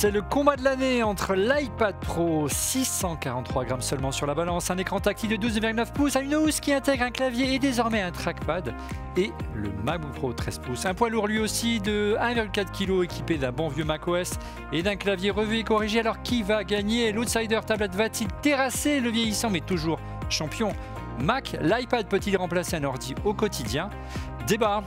C'est le combat de l'année entre l'iPad Pro, 643 grammes seulement sur la balance, un écran tactile de 12,9 pouces, une housse qui intègre un clavier et désormais un trackpad, et le MacBook Pro 13 pouces, un poids lourd lui aussi de 1,4 kg équipé d'un bon vieux macOS et d'un clavier revu et corrigé. Alors qui va gagner L'outsider tablette va-t-il terrasser le vieillissant mais toujours champion Mac, l'iPad peut-il remplacer un ordi au quotidien Débat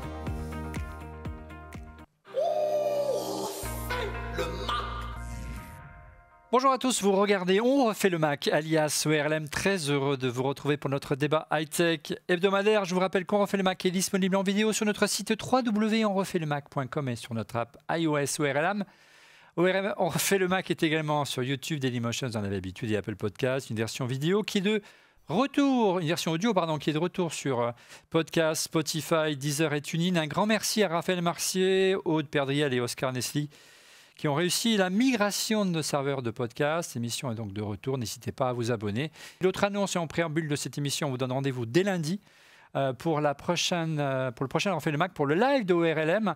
Bonjour à tous, vous regardez On refait le Mac, alias ORLM. E très heureux de vous retrouver pour notre débat high-tech hebdomadaire. Je vous rappelle qu'on refait le Mac est disponible en vidéo sur notre site www.onrefaitlemac.com et sur notre app iOS ORLM. E On refait le Mac est également sur YouTube, Dailymotion, vous en avez l'habitude, et Apple Podcast, une version vidéo qui est de retour, une version audio, pardon, qui est de retour sur euh, podcast, Spotify, Deezer et TuneIn. Un grand merci à Raphaël Marcier, Aude Perdriel et Oscar Nesli qui ont réussi la migration de nos serveurs de podcast. L'émission est donc de retour. N'hésitez pas à vous abonner. L'autre annonce et en préambule de cette émission, on vous donne rendez-vous dès lundi. Euh, pour, la prochaine, euh, pour le prochain On fait le Mac, pour le live de ORLM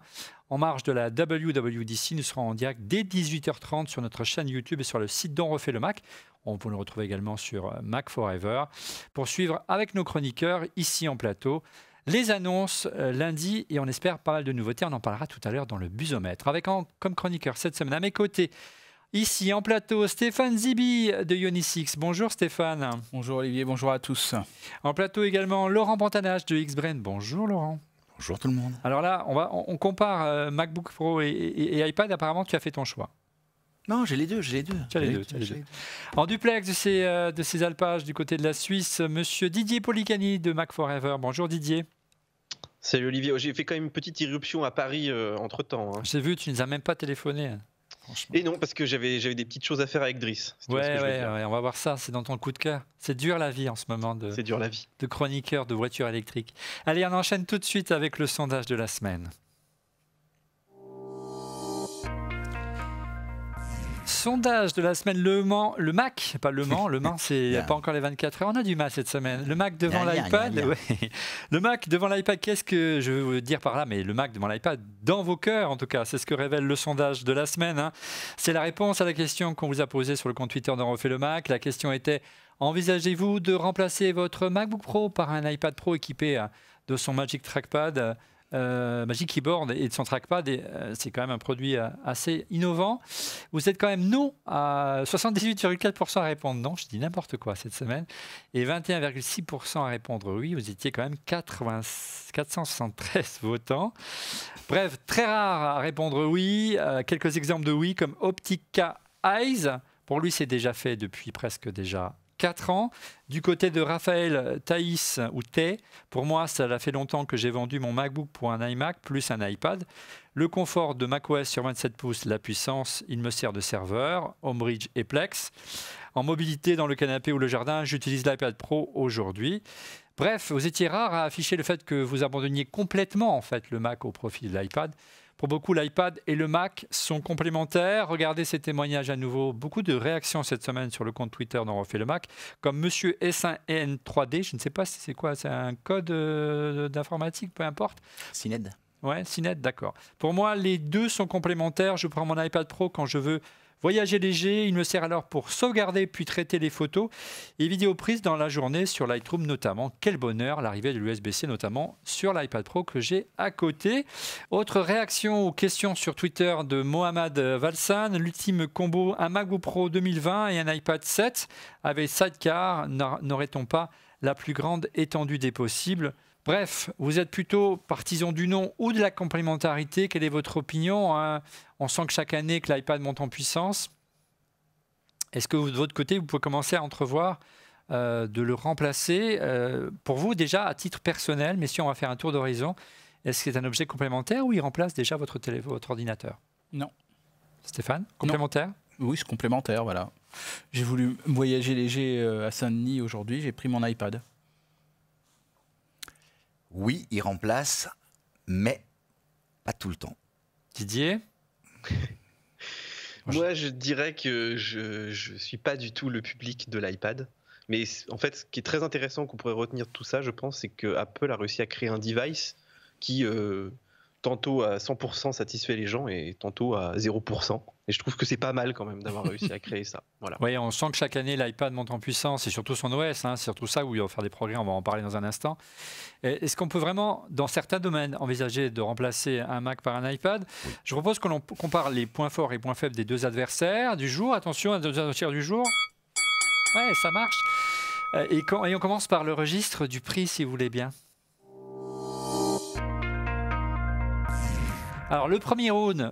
en marge de la WWDC. Nous serons en direct dès 18h30 sur notre chaîne YouTube et sur le site d'On refait le Mac. On peut le retrouver également sur euh, Mac Forever pour suivre avec nos chroniqueurs ici en plateau les annonces euh, lundi et on espère pas mal de nouveautés. On en parlera tout à l'heure dans le busomètre. Avec comme chroniqueur cette semaine à mes côtés, ici en plateau, Stéphane Zibi de Ionisix. Bonjour Stéphane. Bonjour Olivier, bonjour à tous. En plateau également, Laurent Pantanage de Xbrain. Bonjour Laurent. Bonjour tout le monde. Alors là, on, compare euh, MacBook Pro et iPad. Apparemment, tu as fait ton choix. Non, j'ai les deux, j'ai les deux. les, deux, En duplex de ces, euh, de ces alpages du côté de la Suisse, monsieur Didier Policani de Mac Forever. Bonjour Didier. Salut Olivier, oh, j'ai fait quand même une petite irruption à Paris euh, entre temps. Hein. J'ai vu, tu ne nous as même pas téléphoné. Hein, Et non, parce que j'avais des petites choses à faire avec Driss. Ouais, ouais, on va voir ça, c'est dans ton coup de cœur. C'est dur la vie en ce moment de, dur, la vie. de chroniqueur de voitures électriques. Allez, on enchaîne tout de suite avec le sondage de la semaine. Sondage de la semaine Le le Mac, pas Le Mans, Le Mans, c'est a pas encore les 24 heures, on a du mal cette semaine. Le Mac devant l'iPad, le Mac devant l'iPad, qu'est-ce que je veux vous dire par là Mais le Mac devant l'iPad, dans vos cœurs en tout cas, c'est ce que révèle le sondage de la semaine. Hein. C'est la réponse à la question qu'on vous a posée sur le compte Twitter d'En Refait le Mac. La question était envisagez-vous de remplacer votre MacBook Pro par un iPad Pro équipé hein, de son Magic Trackpad euh, euh, Magic Keyboard et de son trackpad, euh, c'est quand même un produit euh, assez innovant. Vous êtes quand même non à 78,4% à répondre non, je dis n'importe quoi cette semaine, et 21,6% à répondre oui, vous étiez quand même 473 votants. Bref, très rare à répondre oui. quelques exemples de oui comme Optica Eyes. Pour lui, c'est déjà fait depuis presque déjà 4 ans. Du côté de Raphaël Thaïs ou T. pour moi, ça fait longtemps que j'ai vendu mon MacBook pour un iMac plus un iPad. Le confort de macOS sur 27 pouces, la puissance, il me sert de serveur, Homebridge et Plex. En mobilité dans le canapé ou le jardin, j'utilise l'iPad Pro aujourd'hui. Bref, vous étiez rare à afficher le fait que vous abandonniez complètement en fait le Mac au profit de l'iPad. Pour beaucoup, l'iPad et le Mac sont complémentaires. Regardez ces témoignages à nouveau. Beaucoup de réactions cette semaine sur le compte Twitter dont refait le Mac, comme Monsieur S1N3D. Je ne sais pas si c'est quoi, c'est un code euh, d'informatique, peu importe. Cined. Ouais, Cined, d'accord. Pour moi, les deux sont complémentaires. Je prends mon iPad Pro quand je veux Voyager léger, il me sert alors pour sauvegarder puis traiter les photos et vidéos prises dans la journée sur Lightroom notamment. Quel bonheur l'arrivée de l'USB-C notamment sur l'iPad Pro que j'ai à côté. Autre réaction aux questions sur Twitter de Mohamed Valsan, l'ultime combo un MacBook Pro 2020 et un iPad 7 avec Sidecar, n'aurait-on pas la plus grande étendue des possibles Bref, vous êtes plutôt partisan du nom ou de la complémentarité. Quelle est votre opinion hein On sent que chaque année que l'iPad monte en puissance. Est-ce que de votre côté, vous pouvez commencer à entrevoir euh, de le remplacer euh, Pour vous, déjà, à titre personnel, mais si on va faire un tour d'horizon, est-ce que c'est un objet complémentaire ou il remplace déjà votre, télé, votre ordinateur Non. Stéphane Complémentaire Oui, c'est complémentaire, voilà. J'ai voulu voyager léger euh, à Saint-Denis aujourd'hui, j'ai pris mon iPad. Oui, il remplace, mais pas tout le temps. Didier Moi, je dirais que je ne suis pas du tout le public de l'iPad. Mais en fait, ce qui est très intéressant qu'on pourrait retenir de tout ça, je pense, c'est que Apple a réussi à créer un device qui euh, tantôt à 100% satisfait les gens et tantôt à 0%. Et je trouve que c'est pas mal quand même d'avoir réussi à créer ça. Voilà. Oui, on sent que chaque année l'iPad monte en puissance et surtout son OS, hein, c'est surtout ça où il va faire des progrès, on va en parler dans un instant. Est-ce qu'on peut vraiment, dans certains domaines, envisager de remplacer un Mac par un iPad Je propose qu'on compare les points forts et points faibles des deux adversaires du jour. Attention, à deux adversaires du jour. Ouais, ça marche. Euh, et, quand, et on commence par le registre du prix, si vous voulez bien. Alors le premier round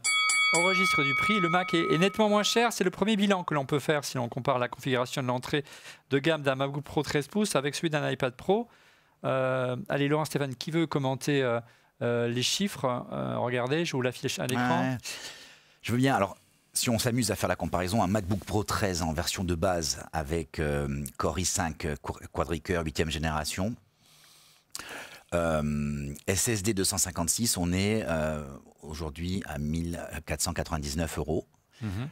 enregistre registre du prix, le Mac est, nettement moins cher. C'est le premier bilan que l'on peut faire si l'on compare la configuration de l'entrée de gamme d'un MacBook Pro 13 pouces avec celui d'un iPad Pro. Euh, allez, Laurent Stéphane, qui veut commenter euh, euh, les chiffres Regardez, je vous l'affiche à l'écran. Je veux bien. Alors, si on s'amuse à faire la comparaison, un MacBook Pro 13 en version de base avec Core i5 quadricœur 8e génération, euh, SSD 256, on est euh, aujourd'hui à 1499 euros. Mhm.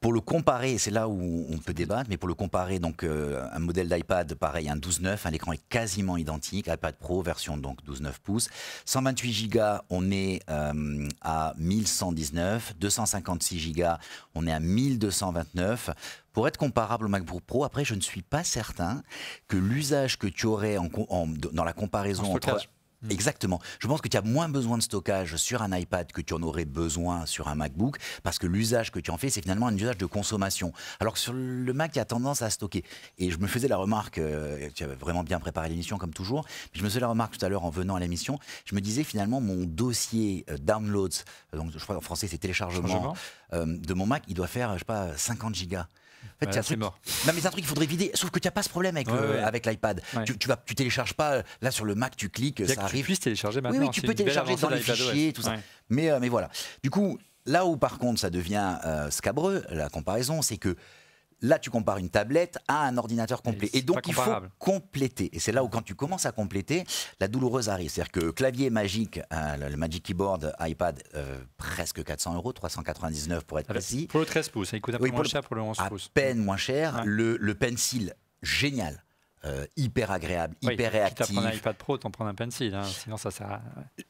Pour le comparer, c'est là où on peut débattre, mais pour le comparer, donc euh, un modèle d'iPad pareil, un 12.9, l'écran est quasiment identique, iPad Pro version donc 12.9 pouces, 128 Go, on est à 1119, 256 Go, on est à 1229. Pour être comparable au MacBook Pro, après, je ne suis pas certain que l'usage que tu aurais dans la comparaison entre. Mmh. Mmh. Exactement. Je pense que tu as moins besoin de stockage sur un iPad que tu en aurais besoin sur un MacBook, parce que l'usage que tu en fais, c'est finalement un usage de consommation. Alors que sur le Mac, y a tendance à stocker. Et je me faisais la remarque, euh, tu avais vraiment bien préparé l'émission comme toujours, mais je me faisais la remarque tout à l'heure en venant à l'émission, je me disais finalement mon dossier euh, downloads, euh, donc je crois en français c'est téléchargement, de mon Mac, il doit faire, je sais pas, 50 gigas c'est mort. Non, mais c'est un truc qu'il faudrait vider. Sauf que tu n'as pas ce problème avec, avec l'iPad. Tu, tu, vas, tu télécharges pas. Là, sur le Mac, tu cliques, ça arrive. Tu peux télécharger Oui, oui tu peux télécharger dans les fichiers, tout ça. Mais, euh, mais voilà. Du coup, là où par contre ça devient euh, scabreux, la comparaison, c'est que Là, tu compares une tablette à un ordinateur complet. Et, donc, il faut compléter. Et c'est là où, quand tu commences à compléter, la douloureuse arrive. C'est-à-dire que clavier magique, euh, le Magic Keyboard euh, iPad, euh, presque 400 euros, 399 pour être ah bah, précis. Pour le 13 pouces, il coûte un peu moins cher pour le 11 pouces. À peine moins cher. Le, le pencil, génial. hyper agréable, hyper réactif. Tu un iPad Pro, t'en prends un pencil, hein, sinon ça sert à...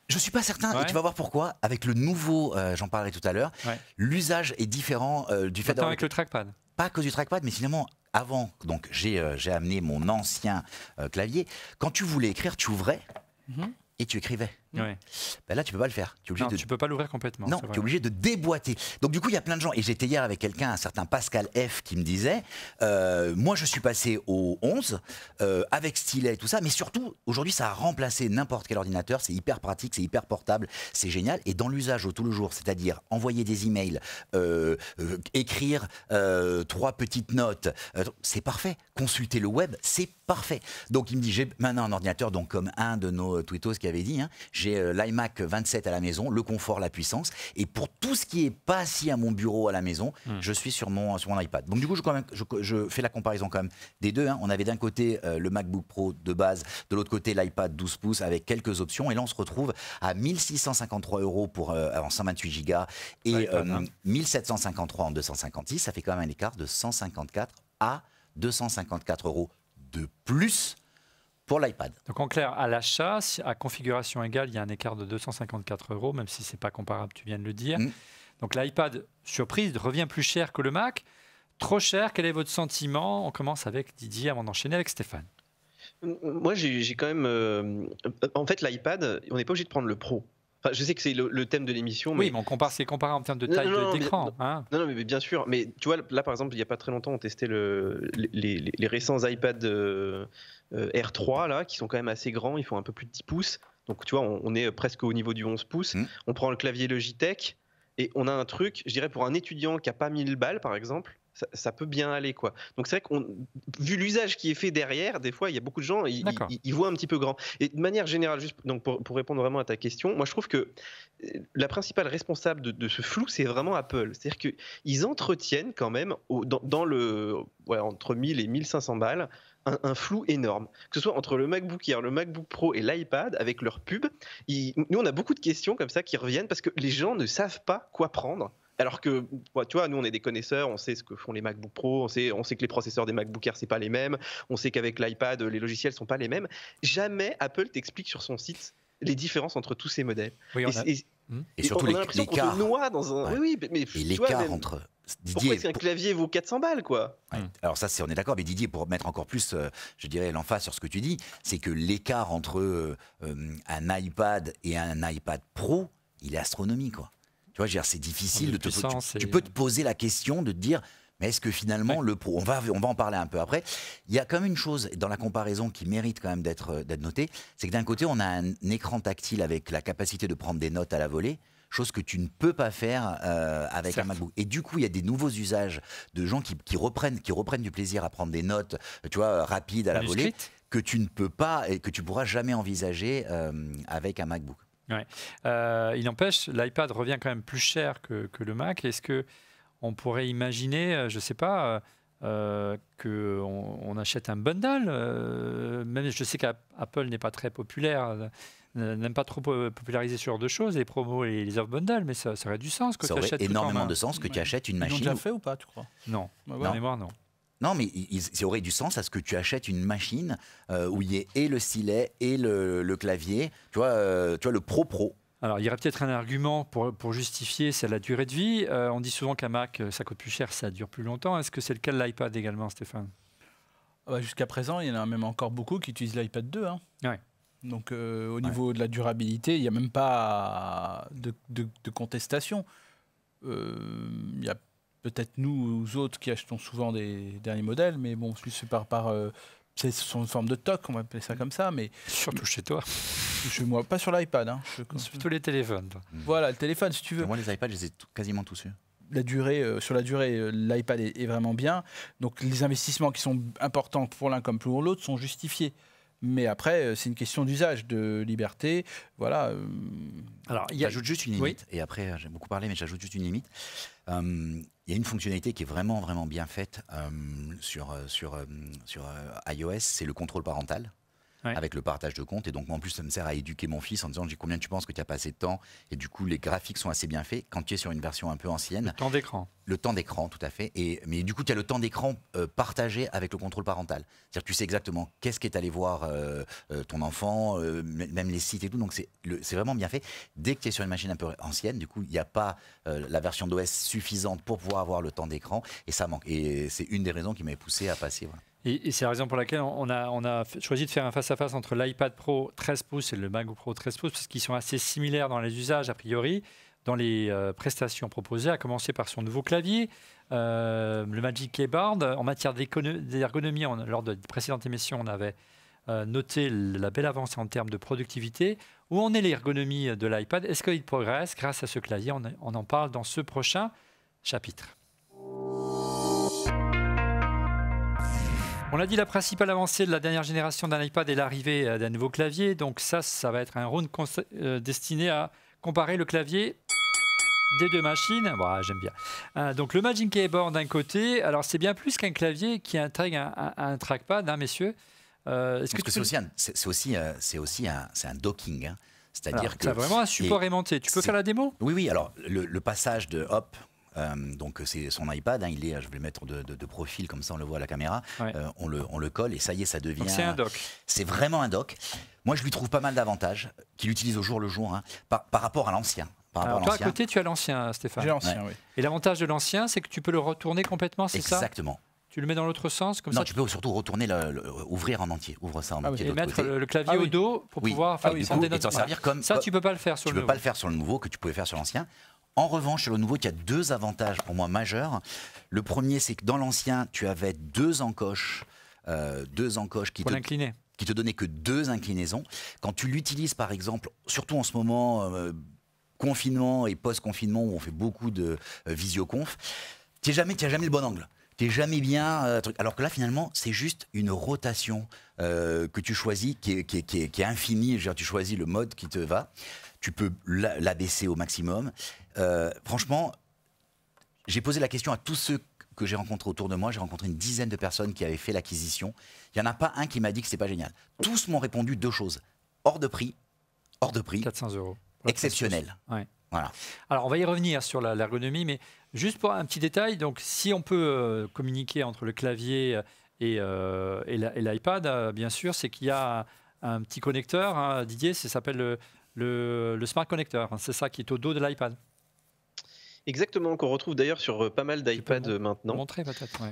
Je suis pas certain, et tu vas voir pourquoi, avec le nouveau, j'en parlerai tout à l'heure, l'usage est différent du fait d'avoir... avec le trackpad pas à cause du trackpad, mais finalement avant. Donc j'ai euh, amené mon ancien euh, clavier. Quand tu voulais écrire, tu ouvrais mhm. et tu écrivais. Ben là, tu peux pas le faire. Tu non, de... tu peux pas l'ouvrir complètement. Non, tu es obligé de déboîter. Donc du coup, il y a plein de gens. Et j'étais hier avec quelqu'un, un certain Pascal F, qui me disait, euh, moi, je suis passé au 11 euh, avec stylet et tout ça, mais surtout aujourd'hui, ça a remplacé n'importe quel ordinateur. C'est hyper pratique, c'est hyper portable, c'est génial. Et dans l'usage au tout le jour, c'est-à-dire envoyer des emails, euh, euh écrire trois petites notes, c'est parfait. Consulter le web, c'est parfait. Donc il me dit, j'ai maintenant un ordinateur. Donc comme un de nos tweetos qui avait dit. Hein, j'ai euh, l'iMac 27 à la maison, le confort, la puissance. Et pour tout ce qui est pas assis à mon bureau à la maison, hmm. je suis sur mon, mon iPad. Donc du coup, je, fais la comparaison quand même des deux. Hein. On avait d'un côté euh, le MacBook Pro de base, de l'autre côté l'iPad 12 pouces avec quelques options. Et là, on se retrouve à 1653 euros pour, euh, en 128 gigas et 1753 en 256. Ça fait quand même un écart de 154 à 254 euros de plus pour l'iPad. Donc en clair, à l'achat, à configuration égale, il y a un écart de 254 euros, même si ce n'est pas comparable, tu viens de le dire. Mm. Donc l'iPad, surprise, revient plus cher que le Mac. Trop cher, quel est votre sentiment On commence avec Didier avant d'enchaîner avec Stéphane. Moi, j'ai quand même. Euh, en fait, l'iPad, on n'est pas obligé de prendre le Pro. je sais que c'est le, thème de l'émission. Mais... Oui, mais on compare, c'est comparé en termes de taille d'écran. Hein non, non, mais bien sûr. Mais tu vois, là, par exemple, il n'y a pas très longtemps, on testait le, les, récents iPads. Euh, euh, R3 là, qui sont quand même assez grands, ils font un peu plus de 10 pouces. Donc tu vois, on, est euh, presque au niveau du 11 pouces. Mm. On prend le clavier Logitech et on a un truc, je dirais pour un étudiant qui a pas 1000 balles par exemple, ça, peut bien aller quoi. Donc c'est vrai qu'on, vu l'usage qui est fait derrière, des fois il y a beaucoup de gens, ils, voient un petit peu grand. Et de manière générale, juste donc pour, répondre vraiment à ta question, moi je trouve que euh, la principale responsable de, ce flou, c'est vraiment Apple. C'est-à-dire qu'ils entretiennent quand même le entre 1000 et 1500 balles un, flou énorme. Que ce soit entre le MacBook Air, le MacBook Pro et l'iPad, avec leur pub, nous on a beaucoup de questions comme ça qui reviennent parce que les gens ne savent pas quoi prendre. Alors que, tu vois, nous, on est des connaisseurs, on sait ce que font les MacBook Pro, on sait, que les processeurs des MacBook Air, c'est pas les mêmes, on sait qu'avec l'iPad, les logiciels sont pas les mêmes. Jamais Apple t'explique sur son site les différences entre tous ces modèles. Hmm. Et, surtout l'écart. a noie dans un. Oui, oui, mais et l'écart entre Pourquoi est-ce qu'un clavier vaut 400 balles, quoi hmm. Alors ça, c'est on est d'accord. Mais Didier, pour mettre encore plus, euh, je dirais, l'emphase sur ce que tu dis, c'est que l'écart entre euh, euh, un iPad et un iPad Pro, il est astronomique, quoi. Tu vois, c'est difficile de te. tu, peux te poser la question de te dire mais est-ce que finalement, le pro, on, va, on va en parler un peu après, il y a quand même une chose dans la comparaison qui mérite quand même euh, d'être notée, c'est que d'un côté, on a un écran tactile avec la capacité de prendre des notes à la volée, chose que tu ne peux pas faire euh, avec un MacBook. Et du coup, il y a des nouveaux usages de gens qui, qui, reprennent, qui reprennent du plaisir à prendre des notes, tu vois, euh, rapides à la volée, que tu ne peux pas et que tu pourras jamais envisager avec un MacBook. il empêche, l'iPad revient quand même plus cher que, que le Mac. Est-ce que on pourrait imaginer, euh, je ne sais pas, euh, euh qu'on on achète un bundle. Euh, même, je sais qu'Apple n'est pas très populaire, n'aime pas trop populariser ce genre de choses, les promos et les offres bundle, mais ça, aurait du sens que ça tu achètes. énormément de sens que tu achètes une machine. Ils déjà fait ou pas, tu crois Non, bah non. mémoire, non. Non, mais ça aurait du sens à ce que tu achètes une machine où il y ait et le stylet et le, le clavier, tu vois, tu vois le pro-pro. Alors, il y aurait peut-être un argument pour, pour justifier, c'est la durée de vie. Euh, on dit souvent qu'un Mac, euh, ça coûte plus cher, ça dure plus longtemps. Est-ce que c'est le cas de l'iPad également, Stéphane ah bah, Jusqu'à présent, il y en a même encore beaucoup qui utilisent l'iPad 2. Hein. Donc, euh, au niveau de la durabilité, il n'y a même pas de, contestation. il y a peut-être nous, ou autres qui achetons souvent des derniers modèles, mais bon, c'est par, par c'est une forme de toc, on va appeler ça comme ça, mais surtout chez toi. Chez moi, pas sur l'iPad. Hein. Sur tous les téléphones. Mm. Voilà, le téléphone, si tu veux. moi, les iPads, je les ai quasiment tous La durée, euh, sur la durée, euh, l'iPad est, vraiment bien. Donc, les investissements qui sont importants pour l'un comme pour l'autre sont justifiés. Mais après, euh, c'est une question d'usage, de liberté. Voilà. Alors, j'ajoute juste une limite. Et après, j'ai beaucoup parlé, mais j'ajoute juste une limite. Hum, il y a une fonctionnalité qui est vraiment, vraiment bien faite euh, sur, euh, sur, euh, sur iOS, c'est le contrôle parental avec le partage de comptes. Et donc, en plus, ça me sert à éduquer mon fils en disant combien tu penses que tu as passé de temps. Et du coup, les graphiques sont assez bien faits quand tu es sur une version un peu ancienne. Le temps d'écran. Le temps d'écran, tout à fait. Et, mais du coup, tu as le temps d'écran euh, partagé avec le contrôle parental. C'est-à-dire que tu sais exactement qu'est-ce qui est allé voir euh, euh, ton enfant, même les sites et tout. Donc, c'est vraiment bien fait. Dès que tu es sur une machine un peu ancienne, du coup, il n'y a pas la version d'OS suffisante pour pouvoir avoir le temps d'écran. Et ça manque. Et c'est une des raisons qui m'avait poussé à passer. Et, c'est la raison pour laquelle on a, on a choisi de faire un face-à-face entre l'iPad Pro 13 pouces et le MacBook Pro 13 pouces, parce qu'ils sont assez similaires dans les usages a priori, dans les euh, prestations proposées, à commencer par son nouveau clavier, euh, le Magic Keyboard. En matière d'ergonomie, lors de précédentes émissions, on avait euh, noté la belle avancée en termes de productivité. Où en est l'ergonomie de l'iPad Est-ce qu'il progresse grâce à ce clavier on en parle dans ce prochain chapitre. On l'a dit, la principale avancée de la dernière génération d'un iPad est l'arrivée euh, d'un nouveau clavier. Donc ça, ça va être un round euh, destiné à comparer le clavier des deux machines. Voilà, ah, J'aime bien. Euh, donc le Magic Keyboard d'un côté. Alors c'est bien plus qu'un clavier qui intègre un, trackpad, hein, messieurs. Est-ce que c'est aussi, c'est aussi, un, docking C'est-à-dire que. C'est vraiment un support aimanté. Tu peux faire la démo Oui, oui. Alors, le, passage de hop, euh, donc c'est son iPad, hein, il est, je vais le mettre de, profil comme ça on le voit à la caméra, euh, on, le, on, le, colle et ça y est, ça devient... C'est un doc. C'est vraiment un doc. Moi je lui trouve pas mal d'avantages qu'il utilise au jour le jour hein, par, rapport à l'ancien. toi à côté, tu as l'ancien, Stéphane. J'ai l'ancien, oui. Et l'avantage de l'ancien, c'est que tu peux le retourner complètement, c'est ça Exactement. Tu le mets dans l'autre sens comme non, tu peux surtout retourner, ouvrir en entier, ouvre ça en ah entier. mettre le clavier ah au dos pour pouvoir ah faire des notes. servir comme. Ça, euh, tu peux pas le faire sur peux pas le faire sur le nouveau que tu pouvais faire sur l'ancien. En revanche, sur le nouveau, il y a deux avantages pour moi majeurs. Le premier, c'est que dans l'ancien, tu avais deux encoches, euh, deux encoches qui te qui que deux inclinaisons. Quand tu l'utilises, par exemple, surtout en ce moment, euh, confinement et post-confinement, où on fait beaucoup de euh, visioconf, tu n'as jamais, jamais le bon angle t'es jamais bien. Euh, Alors que là, finalement, c'est juste une rotation euh, que tu choisis, qui est, qui infinie. tu choisis le mode qui te va. Tu peux l'abaisser au maximum. Euh, franchement, j'ai posé la question à tous ceux que j'ai rencontrés autour de moi. J'ai rencontré une dizaine de personnes qui avaient fait l'acquisition. Il n'y en a pas un qui m'a dit que c'est pas génial. Tous m'ont répondu deux choses hors de prix, hors de prix, 400 euros, exceptionnel. Ouais. Voilà. Alors, on va y revenir sur l'ergonomie, mais juste pour un petit détail, donc si on peut euh, communiquer entre le clavier euh, euh, et, l'iPad, bien sûr, c'est qu'il y a un, petit connecteur, hein, Didier, ça s'appelle le, Smart Connector, hein, c'est ça qui est au dos de l'iPad. Exactement, qu'on retrouve d'ailleurs sur pas mal d'iPads maintenant. Montrer peut-être,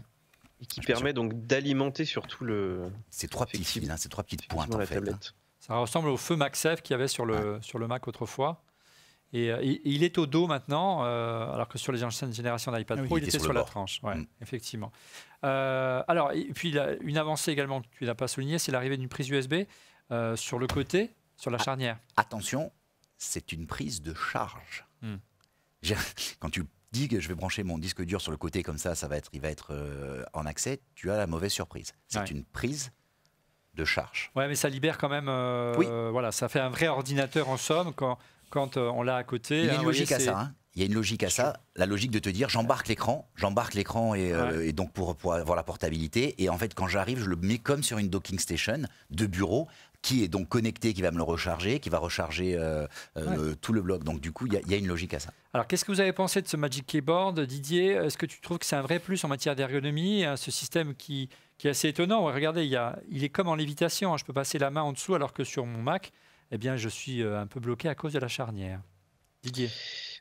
Et qui permet donc d'alimenter surtout le. Ces trois petits fils, hein, ces trois petites pointes Ça ressemble au feu MagSafe qu'il y avait sur le, ah. sur le Mac autrefois. Et, euh, il est au dos maintenant, euh, alors que sur les anciennes générations d'iPad ah oui, Pro, il, était, sur, la tranche. Mm. Effectivement. Euh, alors, et puis une avancée également que tu n'as pas soulignée, c'est l'arrivée d'une prise USB sur le côté, sur la ah, charnière. Attention, c'est une prise de charge. Mm. Quand tu dis que je vais brancher mon disque dur sur le côté comme ça, ça va être, il va être en accès, tu as la mauvaise surprise. C'est une prise de charge. Ouais, mais ça libère quand même. oui. Voilà, ça fait un vrai ordinateur en somme quand quand euh, on l'a à côté. Il y a une hein, logique à ça. Hein. il une logique à ça, la logique de te dire j'embarque l'écran, j'embarque l'écran et, euh, donc pour, avoir la portabilité. Et en fait, quand j'arrive, je le mets comme sur une docking station de bureau qui est donc connecté, qui va me le recharger, qui va recharger euh, tout le bloc. Donc du coup, il y, a une logique à ça. Alors, qu'est-ce que vous avez pensé de ce Magic Keyboard, Didier Est-ce que tu trouves que c'est un vrai plus en matière d'ergonomie, hein, ce système qui, est assez étonnant Regardez, il, il est comme en lévitation, je peux passer la main en dessous alors que sur mon Mac, eh bien, je suis euh, un peu bloqué à cause de la charnière. Didier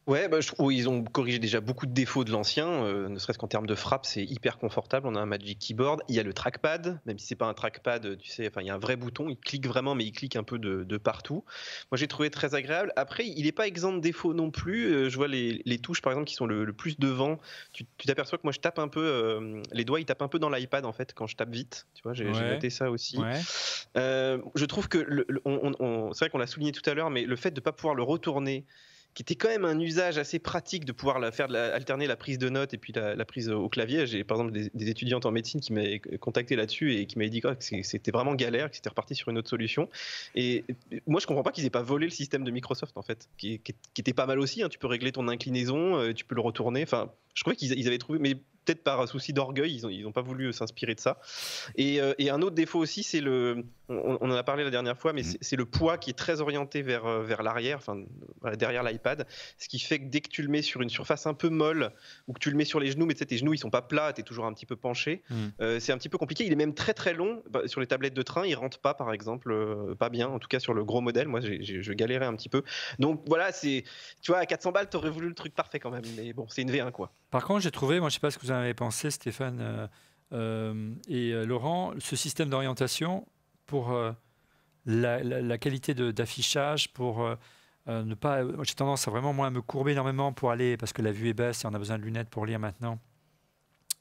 Ouais, bah, je trouve ils ont corrigé déjà beaucoup de défauts de l'ancien, euh, ne serait-ce qu'en termes de frappe, c'est hyper confortable. On a un Magic Keyboard, il y a le trackpad, même si c'est pas un trackpad, tu sais, enfin il y a un vrai bouton, il clique vraiment, mais il clique un peu de, partout. Moi j'ai trouvé très agréable. Après, il n'est pas exempt de défauts non plus. Euh, je vois les, touches par exemple qui sont le, plus devant. Tu t'aperçois que moi je tape un peu, euh, les doigts ils tapent un peu dans l'iPad en fait quand je tape vite. Tu vois, j'ai noté ça aussi. je trouve que, c'est vrai qu'on l'a souligné tout à l'heure, mais le fait de ne pas pouvoir le retourner qui était quand même un usage assez pratique de pouvoir faire alterner la prise de notes et puis la, prise au clavier. J'ai par exemple des, étudiantes en médecine qui m'avaient contacté là-dessus et qui m'avaient dit que c'était vraiment galère, que c'était reparti sur une autre solution. Et moi, je comprends pas qu'ils n'aient pas volé le système de Microsoft en fait, qui, était pas mal aussi. Hein. Tu peux régler ton inclinaison, euh, tu peux le retourner. Enfin, je crois qu'ils avaient trouvé, mais peut-être par souci d'orgueil, ils n'ont pas voulu euh, s'inspirer de ça. Euh, et, un autre défaut aussi, c'est le, on, en a parlé la dernière fois, mais mm. c'est le poids qui est très orienté vers, euh, vers l'arrière, enfin derrière l'iPad, ce qui fait que dès que tu le mets sur une surface un peu molle ou que tu le mets sur les genoux, mais tes genoux ils sont pas plats, tu es toujours un petit peu penché, mm. c'est un petit peu compliqué. Il est même très très long bah, sur les tablettes de train, il rentre pas par exemple, pas bien, en tout cas sur le gros modèle, moi je galérais un petit peu. Donc voilà, c'est, tu vois, à 400 balles, tu aurais voulu le truc parfait quand même, mais bon, c'est une V1 quoi. Par contre, j'ai trouvé, moi je ne sais pas ce que vous en avez pensé, Stéphane euh, euh, et euh, Laurent, ce système d'orientation pour la, qualité d'affichage, pour ne pas. J'ai tendance à vraiment moins me courber énormément pour aller, parce que la vue est basse et on a besoin de lunettes pour lire maintenant.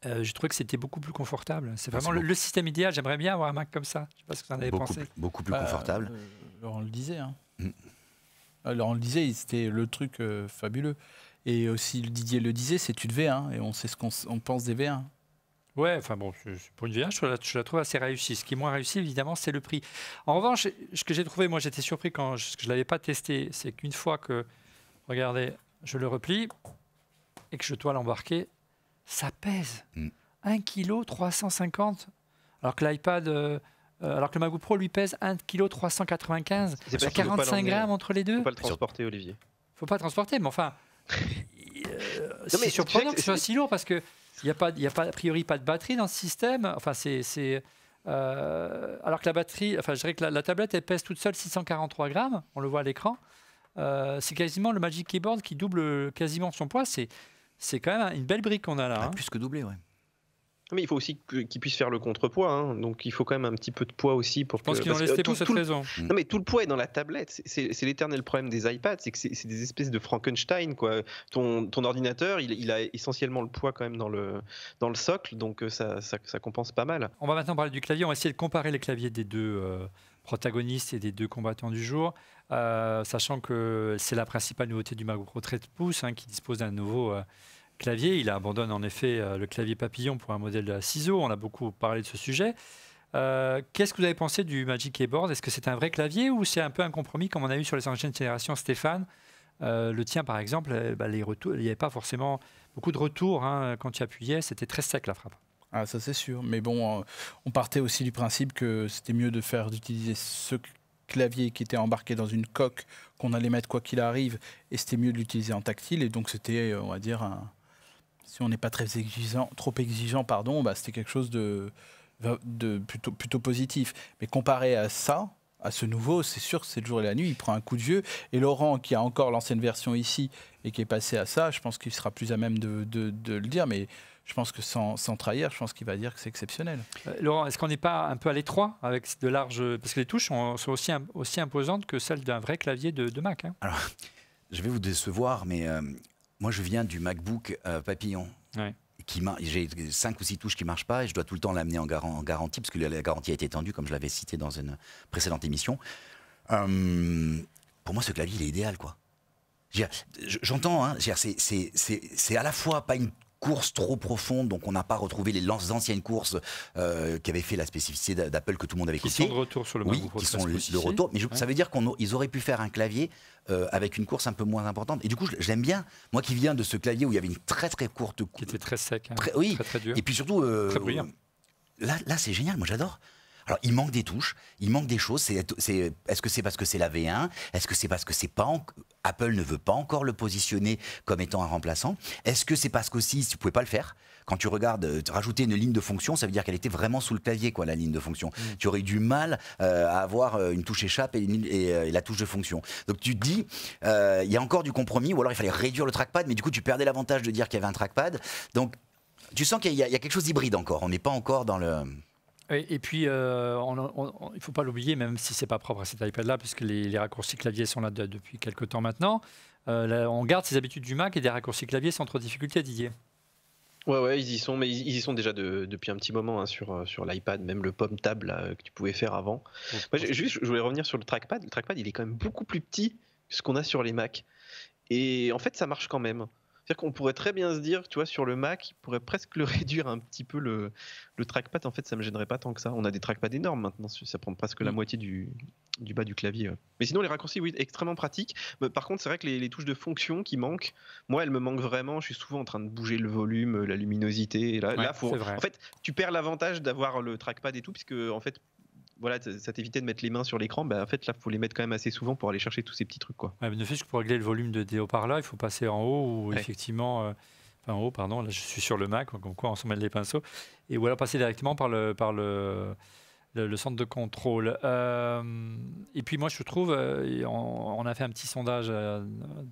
J'ai trouvé que c'était beaucoup plus confortable. C'est vraiment le, système idéal. J'aimerais bien avoir un Mac comme ça. Je sais pas ce que vous en avez pensé. beaucoup plus bah, confortable. Laurent le disait. Hein. Mm. Laurent le disait, c'était le truc fabuleux. Et aussi, euh, Didier le disait, c'est une V1, et on sait ce qu'on pense des V1. Ouais, enfin bon, pour une V1, je la, trouve assez réussie. Ce qui est moins réussi, évidemment, c'est le prix. En revanche, ce que j'ai trouvé, moi j'étais surpris quand je ne l'avais pas testé, c'est qu'une fois que, regardez, je le replie et que je dois l'embarquer, ça pèse. 1 kg 350 alors que l'iPad euh, euh, alors que le MacBook Pro lui pèse 1 kg 395 c'est 45 grammes entre les deux. Faut pas le transporter Olivier. Faut pas le transporter mais enfin euh, c'est surprenant que ce soit si lourd parce que il n'y a, pas, a pas, a priori pas de batterie dans ce système. Enfin, c'est. Euh, alors que la batterie, enfin, je dirais que la, tablette, elle pèse toute seule 643 grammes, on le voit à l'écran. Euh, c'est quasiment le Magic Keyboard qui double quasiment son poids. C'est, c'est quand même une belle brique qu'on a là. Ah, hein. Plus que doublé, ouais. Mais il faut aussi qu'il puisse faire le contrepoids, hein. donc il faut quand même un petit peu de poids aussi pour. Je pense qu'ils qu ont resté pour cette mm. Non mais tout le poids est dans la tablette. C'est l'éternel problème des iPads, c'est que c'est des espèces de Frankenstein quoi. Ton, ordinateur, il, a essentiellement le poids quand même dans le dans le socle, donc euh, ça, ça, compense pas mal. On va maintenant parler du clavier. On va essayer de comparer les claviers des deux euh, protagonistes et des deux combattants du jour, euh, sachant que c'est la principale nouveauté du MacBook Pro de pouce qui dispose d'un nouveau clavier. Il abandonne en effet euh, le clavier papillon pour un modèle de la ciseau. On a beaucoup parlé de ce sujet. Euh, qu'est-ce que vous avez pensé du Magic Keyboard Est-ce que c'est un vrai clavier ou c'est un peu un compromis comme on a eu sur les anciennes générations, Stéphane euh, Le tien, par exemple, bah, les retours, il n'y avait pas forcément beaucoup de retours hein, quand tu appuyais. C'était très sec la frappe. Ah, ça c'est sûr. Mais bon, on partait aussi du principe que c'était mieux de faire d'utiliser ce clavier qui était embarqué dans une coque qu'on allait mettre quoi qu'il arrive, et c'était mieux de l'utiliser en tactile. Et donc c'était, on va dire, un, si on n'est pas très exigeant, trop exigeant, pardon, bah, c'était quelque chose de, de plutôt, plutôt positif. Mais comparé à ça, à ce nouveau, c'est sûr, c'est le jour et la nuit, il prend un coup de vieux. Et Laurent, qui a encore l'ancienne version ici et qui est passé à ça, je pense qu'il sera plus à même de, le dire, mais je pense que sans, trahir, je pense qu'il va dire que c'est exceptionnel. Euh, Laurent, est-ce qu'on n'est pas un peu à l'étroit avec de larges... Parce que les touches sont, aussi, aussi imposantes que celles d'un vrai clavier de, Mac. Hein Alors, je vais vous décevoir, mais... Euh, moi, je viens du MacBook euh, Papillon. Ouais. Qui j'ai cinq ou six touches qui ne marchent pas et je dois tout le temps l'amener en, garantie, parce que la garantie a été étendue, comme je l'avais cité dans une précédente émission. Euh, pour moi, ce clavier, il est idéal, quoi. J'entends, hein, c'est à la fois pas une courses trop profonde, donc on n'a pas retrouvé les anciennes courses euh, qui avaient fait la spécificité d'Apple que tout le monde avait qui Ils sont de retour sur le Oui, qui sont de retour. Mais ça veut dire qu'ils auraient pu faire un clavier euh, avec une course un peu moins importante. Et du coup, je, bien. Moi qui viens de ce clavier où il y avait une très très courte course. Qui était très sec. Hein. Très, oui. Très, dur. Et puis surtout. Euh, là, là c'est génial, moi j'adore. Alors, il manque des touches, il manque des choses. est, ce que c'est parce que c'est la V1 Est-ce que c'est parce que c'est pas Apple ne veut pas encore le positionner comme étant un remplaçant Est-ce que c'est parce qu'aussi, tu pouvais pas le faire quand tu regardes, euh, rajouter une ligne de fonction, ça veut dire qu'elle était vraiment sous le clavier, quoi, la ligne de fonction. Mm. Tu aurais du mal euh, à avoir euh, une touche échappe et, la touche de fonction. Donc tu te dis, il y a encore du compromis, ou alors il fallait réduire le trackpad, mais du coup tu perdais l'avantage de dire qu'il y avait un trackpad. Donc tu sens qu'il y, y a quelque chose d'hybride encore. On n'est pas encore dans le. Et, puis, euh, il ne faut pas l'oublier, même si ce n'est pas propre à cet iPad-là, puisque les, raccourcis clavier sont là depuis quelques temps maintenant. Euh, on garde ses habitudes du Mac et des raccourcis clavier sans trop de difficulté, Didier. Ouais, ouais, ils y sont, mais ils y sont déjà depuis un petit moment hein, sur, euh, sur l'iPad, même le pomme table que tu pouvais faire avant. juste, je voulais revenir sur le trackpad. Le trackpad, il est quand même beaucoup plus petit que ce qu'on a sur les Macs. Et en fait, ça marche quand même. C'est-à-dire qu'on pourrait très bien se dire, tu vois, sur le Mac, il pourrait presque le réduire un petit peu le, le trackpad. En fait, ça me gênerait pas tant que ça. On a des trackpads énormes maintenant, ça prend presque la mm. moitié du, du, bas du clavier. Mais sinon, les raccourcis, oui, extrêmement pratiques. par contre, c'est vrai que les, touches de fonction qui manquent, moi, elles me manquent vraiment. Je suis souvent en train de bouger le volume, la luminosité. là, en fait, tu perds l'avantage d'avoir le trackpad et tout, puisque en fait, voilà, ça t'évitait de mettre les mains sur l'écran. Bah, en fait, là, faut les mettre quand même assez souvent pour aller chercher tous ces petits trucs, quoi. mais ne fait que pour régler le volume de déo par là, il faut passer en haut ou effectivement. Euh, enfin, en haut, pardon, là je suis sur le Mac, comme quoi on se mêle les pinceaux, et ou alors passer directement par le, par le, le, centre de contrôle. Euh, et puis moi, je trouve, euh, on, a fait un petit sondage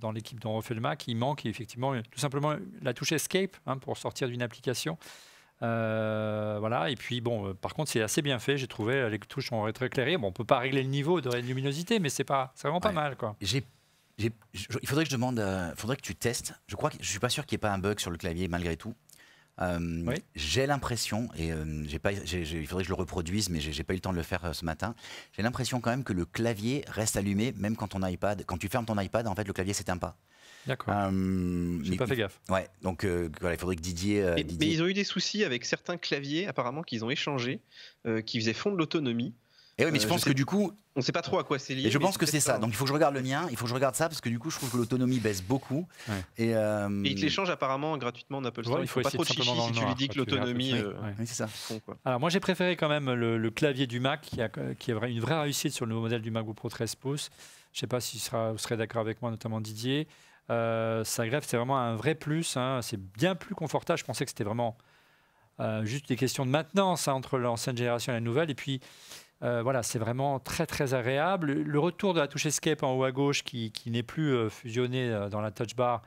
dans l'équipe dont on refait le Mac, il manque effectivement tout simplement la touche Escape hein, pour sortir d'une application. Euh, voilà, et puis bon, euh, par contre, c'est assez bien fait, j'ai trouvé. Euh, les touches sont très éclairées. Bon, on peut pas régler le niveau de luminosité, mais c'est pas, c'est vraiment pas mal, quoi. il faudrait que je demande, faudrait que tu testes. Je crois que je suis pas sûr qu'il n'y ait pas un bug sur le clavier malgré tout. J'ai l'impression, et j'ai pas, il faudrait que je le reproduise, mais j'ai pas eu le temps de le faire ce matin. J'ai l'impression quand même que le clavier reste allumé, même quand ton iPad, quand tu fermes ton iPad, en fait, le clavier s'éteint pas. D'accord. Euh, j'ai pas fait gaffe. Ouais, donc euh, il faudrait que euh, Didier, Mais ils ont eu des soucis avec certains claviers, apparemment, qu'ils ont échangés, qui faisaient fondre l'autonomie. Et eh oui, mais je pense que du coup. On ne sait pas trop à quoi c'est lié. Et je pense que c'est ça. Donc il faut que je regarde le mien, il faut que je regarde ça, parce que du coup, je trouve que l'autonomie baisse beaucoup. Et, et ils te l'échangent apparemment gratuitement en Apple Store. il faut, faut pas trop de chichi si tu lui dis que l'autonomie. c'est ça. Alors moi, j'ai préféré quand même le, clavier du Mac, qui a, qui une vraie réussite sur le nouveau modèle du MacBook Pro 13 pouces. Je ne sais pas si vous serez d'accord avec moi, notamment Didier sa euh, greffe, c'est vraiment un vrai plus. Hein. C'est bien plus confortable. Je pensais que c'était vraiment euh, juste des questions de maintenance hein, entre l'ancienne génération et la nouvelle. Et puis, euh, voilà, c'est vraiment très, très agréable. Le retour de la touche Escape en haut à gauche, qui, n'est plus fusionnée dans la touch bar,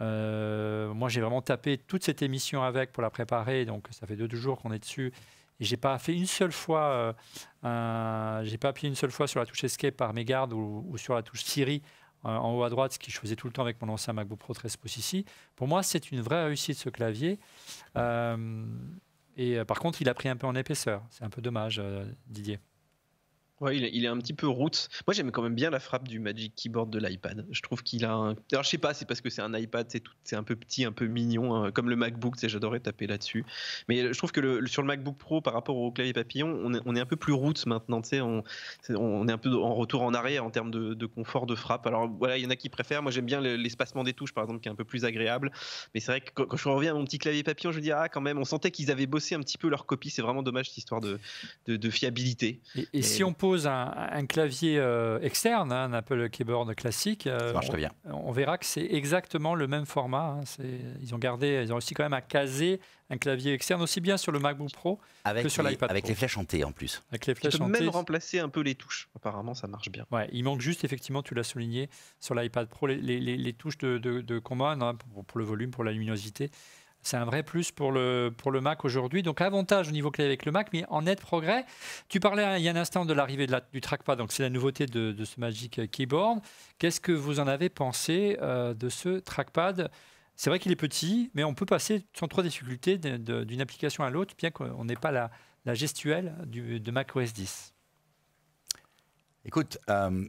moi, j'ai vraiment tapé toute cette émission avec pour la préparer. Donc, ça fait deux, deux jours qu'on est dessus. Et j'ai pas fait une seule fois, j'ai pas appuyé une seule fois sur la touche Escape par mégarde ou sur la touche Siri en haut à droite, ce que je faisais tout le temps avec mon ancien MacBook Pro 13 pouces ici. Pour moi, c'est une vraie réussite ce clavier. Euh, et euh, par contre, il a pris un peu en épaisseur. C'est un peu dommage, euh, Didier il est, un petit peu route. Moi, j'aime quand même bien la frappe du Magic Keyboard de l'iPad. Je trouve qu'il a Alors, je sais pas, c'est parce que c'est un iPad, c'est, tout... c'est un peu petit, un peu mignon, hein, comme le MacBook, j'adorais taper là-dessus. Mais euh, je trouve que le, sur le MacBook Pro, par rapport au clavier papillon, on est, on est un peu plus route maintenant, tu sais, on, on, est un peu en retour en arrière en termes de, confort de frappe. Alors, voilà, il y en a qui préfèrent. Moi, j'aime bien l'espacement des touches, par exemple, qui est un peu plus agréable. Mais c'est vrai que quand, je reviens à mon petit clavier papillon, je me dis, ah, quand même, on sentait qu'ils avaient bossé un petit peu leur copie. C'est vraiment dommage cette histoire de, de, fiabilité. et si on pose un, clavier euh, externe, hein, un Apple Keyboard classique, euh, très bien. On, verra que c'est exactement le même format. Hein. ils ont gardé, ils ont réussi quand même à caser un clavier externe aussi bien sur le MacBook Pro avec que sur l'iPad. Avec les flèches hantées en plus. Avec les flèches peux même remplacer un peu les touches. Apparemment, ça marche bien. il manque juste effectivement, tu l'as souligné, sur l'iPad Pro, les, touches de, de, commande hein, pour le volume, pour la luminosité. C'est un vrai plus pour le, pour le Mac aujourd'hui. Donc avantage au niveau clé avec le Mac, mais en net progrès. Tu parlais hein, il y a un instant de l'arrivée du trackpad, donc c'est la nouveauté de, ce Magic Keyboard. Qu'est-ce que vous en avez pensé euh, de ce trackpad c'est vrai qu'il est petit, mais on peut passer sans trop de difficultés d'une application à l'autre, bien qu'on n'ait pas la, gestuelle de Mac OS X. Écoute, euh,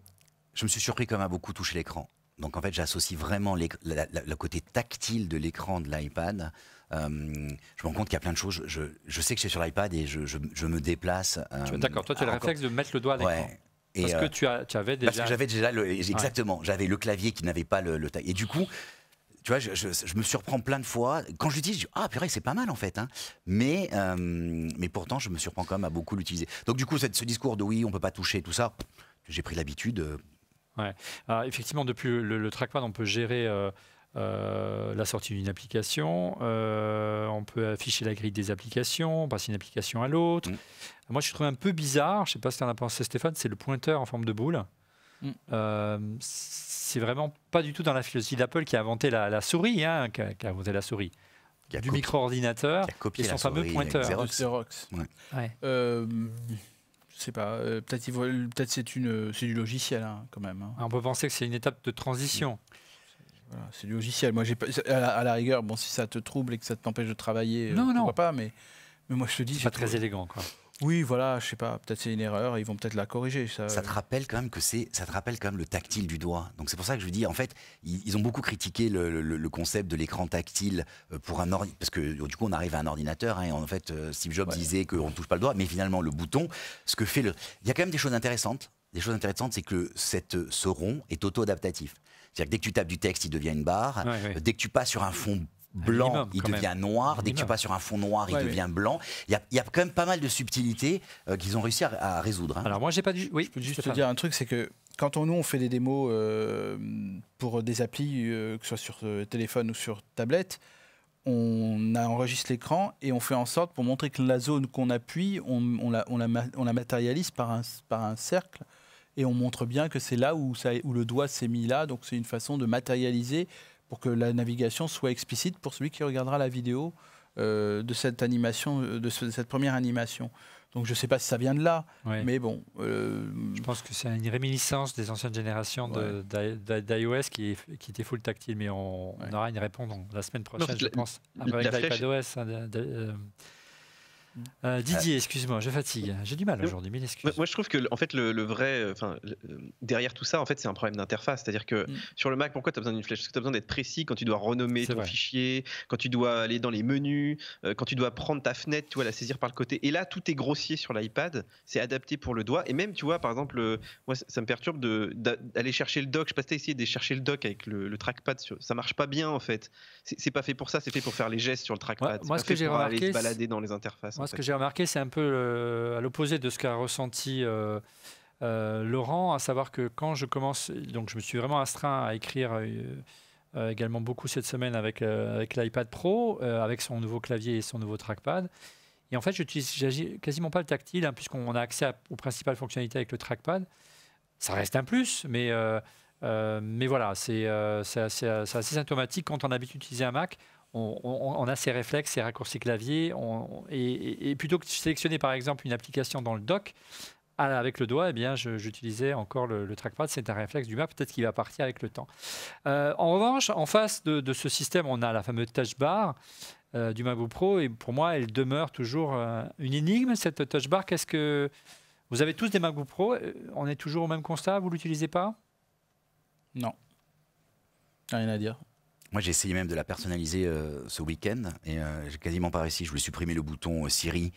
je me suis surpris comme à beaucoup toucher l'écran. Donc en fait, j'associe vraiment le côté tactile de l'écran de l'iPad. Euh, je me rends compte qu'il y a plein de choses. Je, sais que je suis sur l'iPad et je, me déplace. Euh, d'accord, toi tu as le réflexe de mettre le doigt à l'écran. parce que euh, tu, avais déjà. Parce que j'avais déjà exactement, j'avais le clavier qui n'avait pas le, taille. Et du coup, tu vois, je, me surprends plein de fois. Quand je l'utilise, je dis ah purée, c'est pas mal en fait. Hein. Mais mais pourtant, je me surprends quand même à beaucoup l'utiliser. Donc du coup, ce discours de oui, on peut pas toucher tout ça, j'ai pris l'habitude. Ouais. effectivement, depuis le, trackpad, on peut gérer euh, euh, la sortie d'une application, euh, on peut afficher la grille des applications, passer une application à l'autre. Mm. Moi, je trouve un peu bizarre, je ne sais pas si tu en as pensé Stéphane, c'est le pointeur en forme de boule. Mm. c'est vraiment pas du tout dans la philosophie d'Apple qui a inventé la, souris, hein, qui, a, inventé la souris. du micro-ordinateur et son fameux pointeur je sais pas, euh, peut-être peut c'est une, euh, c'est du logiciel hein, quand même. Hein. Ah, on peut penser que c'est une étape de transition. c'est du logiciel. Moi, j'ai à, la, rigueur, bon, si ça te trouble et que ça t'empêche de travailler, non, euh, non. pas, mais, mais moi je te dis, c'est pas très élégant quoi. Oui, voilà, je sais pas, peut-être c'est une erreur, ils vont peut-être la corriger. Ça, te euh. rappelle quand même que c'est, ça te rappelle quand le tactile du doigt. Donc c'est pour ça que je dis, en fait, ils, ont beaucoup critiqué le, concept de l'écran tactile euh, pour un ordi, parce que du coup on arrive à un ordinateur. Hein, et en fait, euh, Steve Jobs disait qu'on ne touche pas le doigt, mais finalement le bouton, ce que fait le, il y a quand même des choses intéressantes. Des choses intéressantes, c'est que cette, ce rond est auto-adaptatif. C'est-à-dire que dès que tu tapes du texte, il devient une barre. Dès que tu passes sur un fond blanc, il devient noir. Dès que tu passes sur un fond noir, il devient blanc. Il y, a, quand même pas mal de subtilités euh, qu'ils ont réussi à, résoudre. Hein. Alors moi, j'ai pas du. Oui, je peux juste te dire un truc, c'est que quand on, nous, on fait des démos euh, pour des applis, euh, que ce soit sur téléphone ou sur tablette, on enregistre l'écran et on fait en sorte pour montrer que la zone qu'on appuie, on, la, matérialise par un, cercle et on montre bien que c'est là où, où le doigt s'est mis là. Donc c'est une façon de matérialiser pour que la navigation soit explicite pour celui qui regardera la vidéo euh, de cette animation, euh, de, cette première animation. Donc je ne sais pas si ça vient de là, mais bon. Euh, je pense que c'est une réminiscence des anciennes générations d'iOS qui, qui, était full tactile, mais on, aura une réponse la semaine prochaine, je pense, avec l'iPadOS. Euh, euh, Didier, excuse-moi, je fatigue. J'ai du mal aujourd'hui, mille excuses. Moi, je trouve que en fait, le, vrai, enfin, derrière tout ça, en fait, c'est un problème d'interface. C'est-à-dire que mm. sur le Mac, pourquoi tu as besoin d'une flèche Parce que tu as besoin d'être précis quand tu dois renommer ton fichier, quand tu dois aller dans les menus, euh, quand tu dois prendre ta fenêtre, tu vois, la saisir par le côté. Et là, tout est grossier sur l'iPad, c'est adapté pour le doigt. Et même, tu vois, par exemple, moi, ça me perturbe d'aller chercher le doc. Je sais pas si de chercher le doc avec le, trackpad, ça marche pas bien, en fait. C'est pas fait pour ça, c'est fait pour faire les gestes sur le trackpad. moi, ce que j'ai remarqué. Aller balader dans les interfaces ce que j'ai remarqué, c'est un peu à l'opposé de ce qu'a ressenti euh, euh, Laurent, à savoir que quand je commence, donc je me suis vraiment astreint à écrire euh, également beaucoup cette semaine avec, l'iPad Pro, avec son nouveau clavier et son nouveau trackpad. Et en fait, j'utilise quasiment pas le tactile, hein, puisqu'on a accès aux principales fonctionnalités avec le trackpad. Ça reste un plus, mais, mais voilà, c'est assez, assez symptomatique quand on a l'habitude d'utiliser un Mac on, a ces réflexes, ces raccourcis clavier, et, plutôt que de sélectionner par exemple une application dans le dock, avec le doigt, eh bien, j'utilisais encore le, trackpad. C'est un réflexe du Mac. peut-être qu'il va partir avec le temps. Euh, en revanche, en face de, ce système, on a la fameuse touch bar euh, du MacBook Pro, et pour moi, elle demeure toujours euh, une énigme, cette touch bar. ce que vous avez tous des MacBook Pro On est toujours au même constat. Vous l'utilisez pas Non. Rien à dire. Moi, j'ai essayé même de la personnaliser euh, ce week-end et euh, j'ai quasiment pas réussi. Je voulais supprimer le bouton euh, Siri.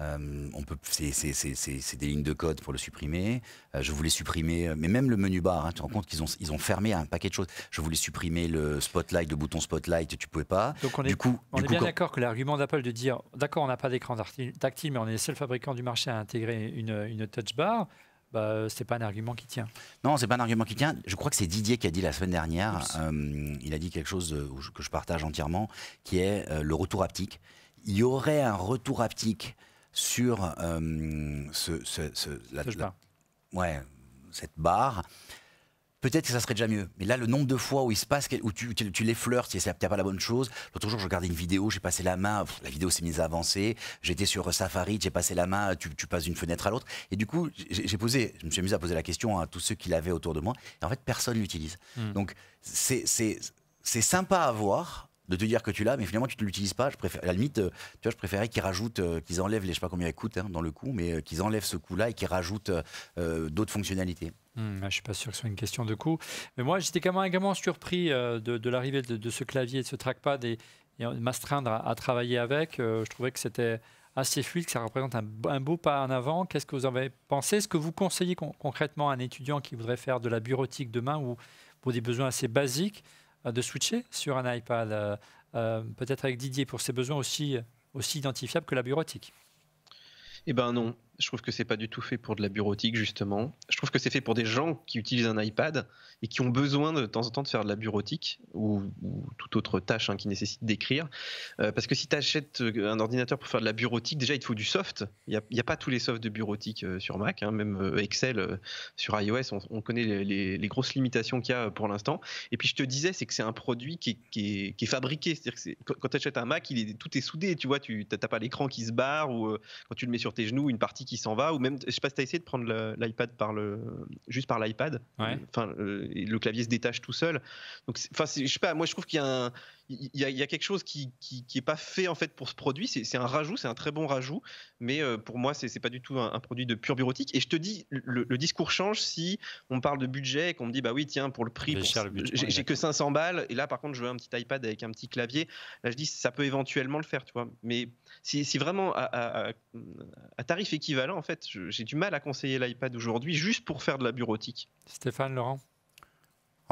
on peut, c'est des lignes de code pour le supprimer. je voulais supprimer, mais même le menu bar. Hein, tu te rends compte qu'ils ont, ils ont fermé un paquet de choses. Je voulais supprimer le spotlight, le bouton spotlight, tu pouvais pas. Donc on est, du coup, on est bien d'accord que l'argument d'Apple de dire, d'accord, on n'a pas d'écran tactile, mais on est le seul fabricant du marché à intégrer une, une touch bar bah, euh, c'est pas un argument qui tient. Non, c'est pas un argument qui tient. Mm. Je crois que c'est Didier qui a dit la semaine dernière, euh, il a dit quelque chose euh, que je partage entièrement, qui est le retour haptique. Il y aurait un retour haptique sur ce, ouais, cette barre peut-être que ça serait déjà mieux. Mais là, le nombre de fois où il se passe, où tu, tu, tu l'effleures, tu être pas la bonne chose. L'autre jour, je regardais une vidéo, j'ai passé la main, la vidéo s'est mise à avancer. J'étais sur Safari, j'ai passé la main, tu, passes d'une fenêtre à l'autre. Et du coup, j'ai posé, je me suis amusé à poser la question à tous ceux qui l'avaient autour de moi. Et en fait, personne l'utilise. Hmm. Donc, c'est sympa à voir de te dire que tu l'as, mais finalement tu ne l'utilises pas. Je préfère, à la limite, euh, tu vois, je préférais qu'ils rajoutent, euh, qu'ils enlèvent les, je sais pas combien ils coûte hein, dans le coût, mais euh, qu'ils enlèvent ce coup là et qu'ils rajoutent d'autres fonctionnalités. Hmm, ah, je ne suis pas sûr que ce soit une question de coût. Mais moi, j'étais quand même également surpris de, l'arrivée de, ce clavier, de ce trackpad et, de m'astreindre à, travailler avec. je trouvais que c'était assez fluide, que ça représente un, beau pas en avant. Qu'est-ce que vous en avez pensé Est-ce que vous conseillez concrètement à un étudiant qui voudrait faire de la bureautique demain ou pour des besoins assez basiques euh, de switcher sur un iPad, euh, euh, peut-être avec Didier, pour ses besoins aussi, aussi identifiables que la bureautique Eh ben non. Je trouve que c'est pas du tout fait pour de la bureautique justement. Je trouve que c'est fait pour des gens qui utilisent un iPad et qui ont besoin de, temps en temps de faire de la bureautique ou, toute autre tâche hein, qui nécessite d'écrire. Euh, parce que si tu achètes euh, un ordinateur pour faire de la bureautique, déjà il te faut du soft. Il n'y a, pas tous les softs de bureautique euh, sur Mac, hein. même Excel sur iOS, on, connaît les, grosses limitations qu'il y a pour l'instant. Et puis je te disais, c'est que c'est un produit qui est, fabriqué. C'est-à-dire que quand tu achètes un Mac, il est, tout est soudé, tu vois, tu pas l'écran qui se barre ou quand tu le mets sur tes genoux, une partie qui s'en va, ou même, je sais pas si as essayé de prendre l'iPad par le, juste par l'iPad. Enfin, le, le clavier se détache tout seul. Donc, enfin, je sais pas, moi je trouve qu'il y a un, il y, a quelque chose qui, n'est pas fait en fait pour ce produit. C'est un rajout, c'est un très bon rajout, mais euh, pour moi ce n'est pas du tout un, produit de pure bureautique. Et je te dis, le, discours change si on parle de budget et qu'on me dit bah oui tiens pour le prix, j'ai que 500 balles et là par contre je veux un petit iPad avec un petit clavier. Là je dis ça peut éventuellement le faire, tu vois. Mais c'est vraiment à, à, tarif équivalent en fait, j'ai du mal à conseiller l'iPad aujourd'hui juste pour faire de la bureautique. Stéphane Laurent.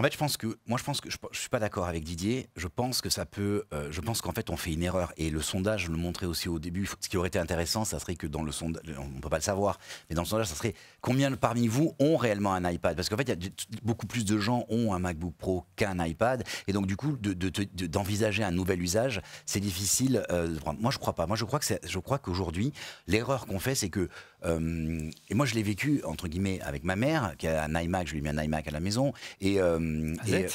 En fait, je pense que moi, je pense que je, suis pas d'accord avec Didier. Je pense que ça peut. Euh, je pense qu'en fait, on fait une erreur. Et le sondage je le montrais aussi au début. Ce qui aurait été intéressant, ça serait que dans le sondage, on peut pas le savoir, mais dans le sondage, ça serait combien parmi vous ont réellement un iPad Parce qu'en fait, y a beaucoup plus de gens ont un MacBook Pro qu'un iPad. Et donc, du coup, d'envisager de, un nouvel usage, c'est difficile. Euh, moi, je crois pas. Moi, je crois que je crois qu'aujourd'hui, l'erreur qu'on fait, c'est que euh, et moi, je l'ai vécu, entre guillemets, avec ma mère, qui a un iMac, je lui ai mis un iMac à la maison. Et, euh, et euh,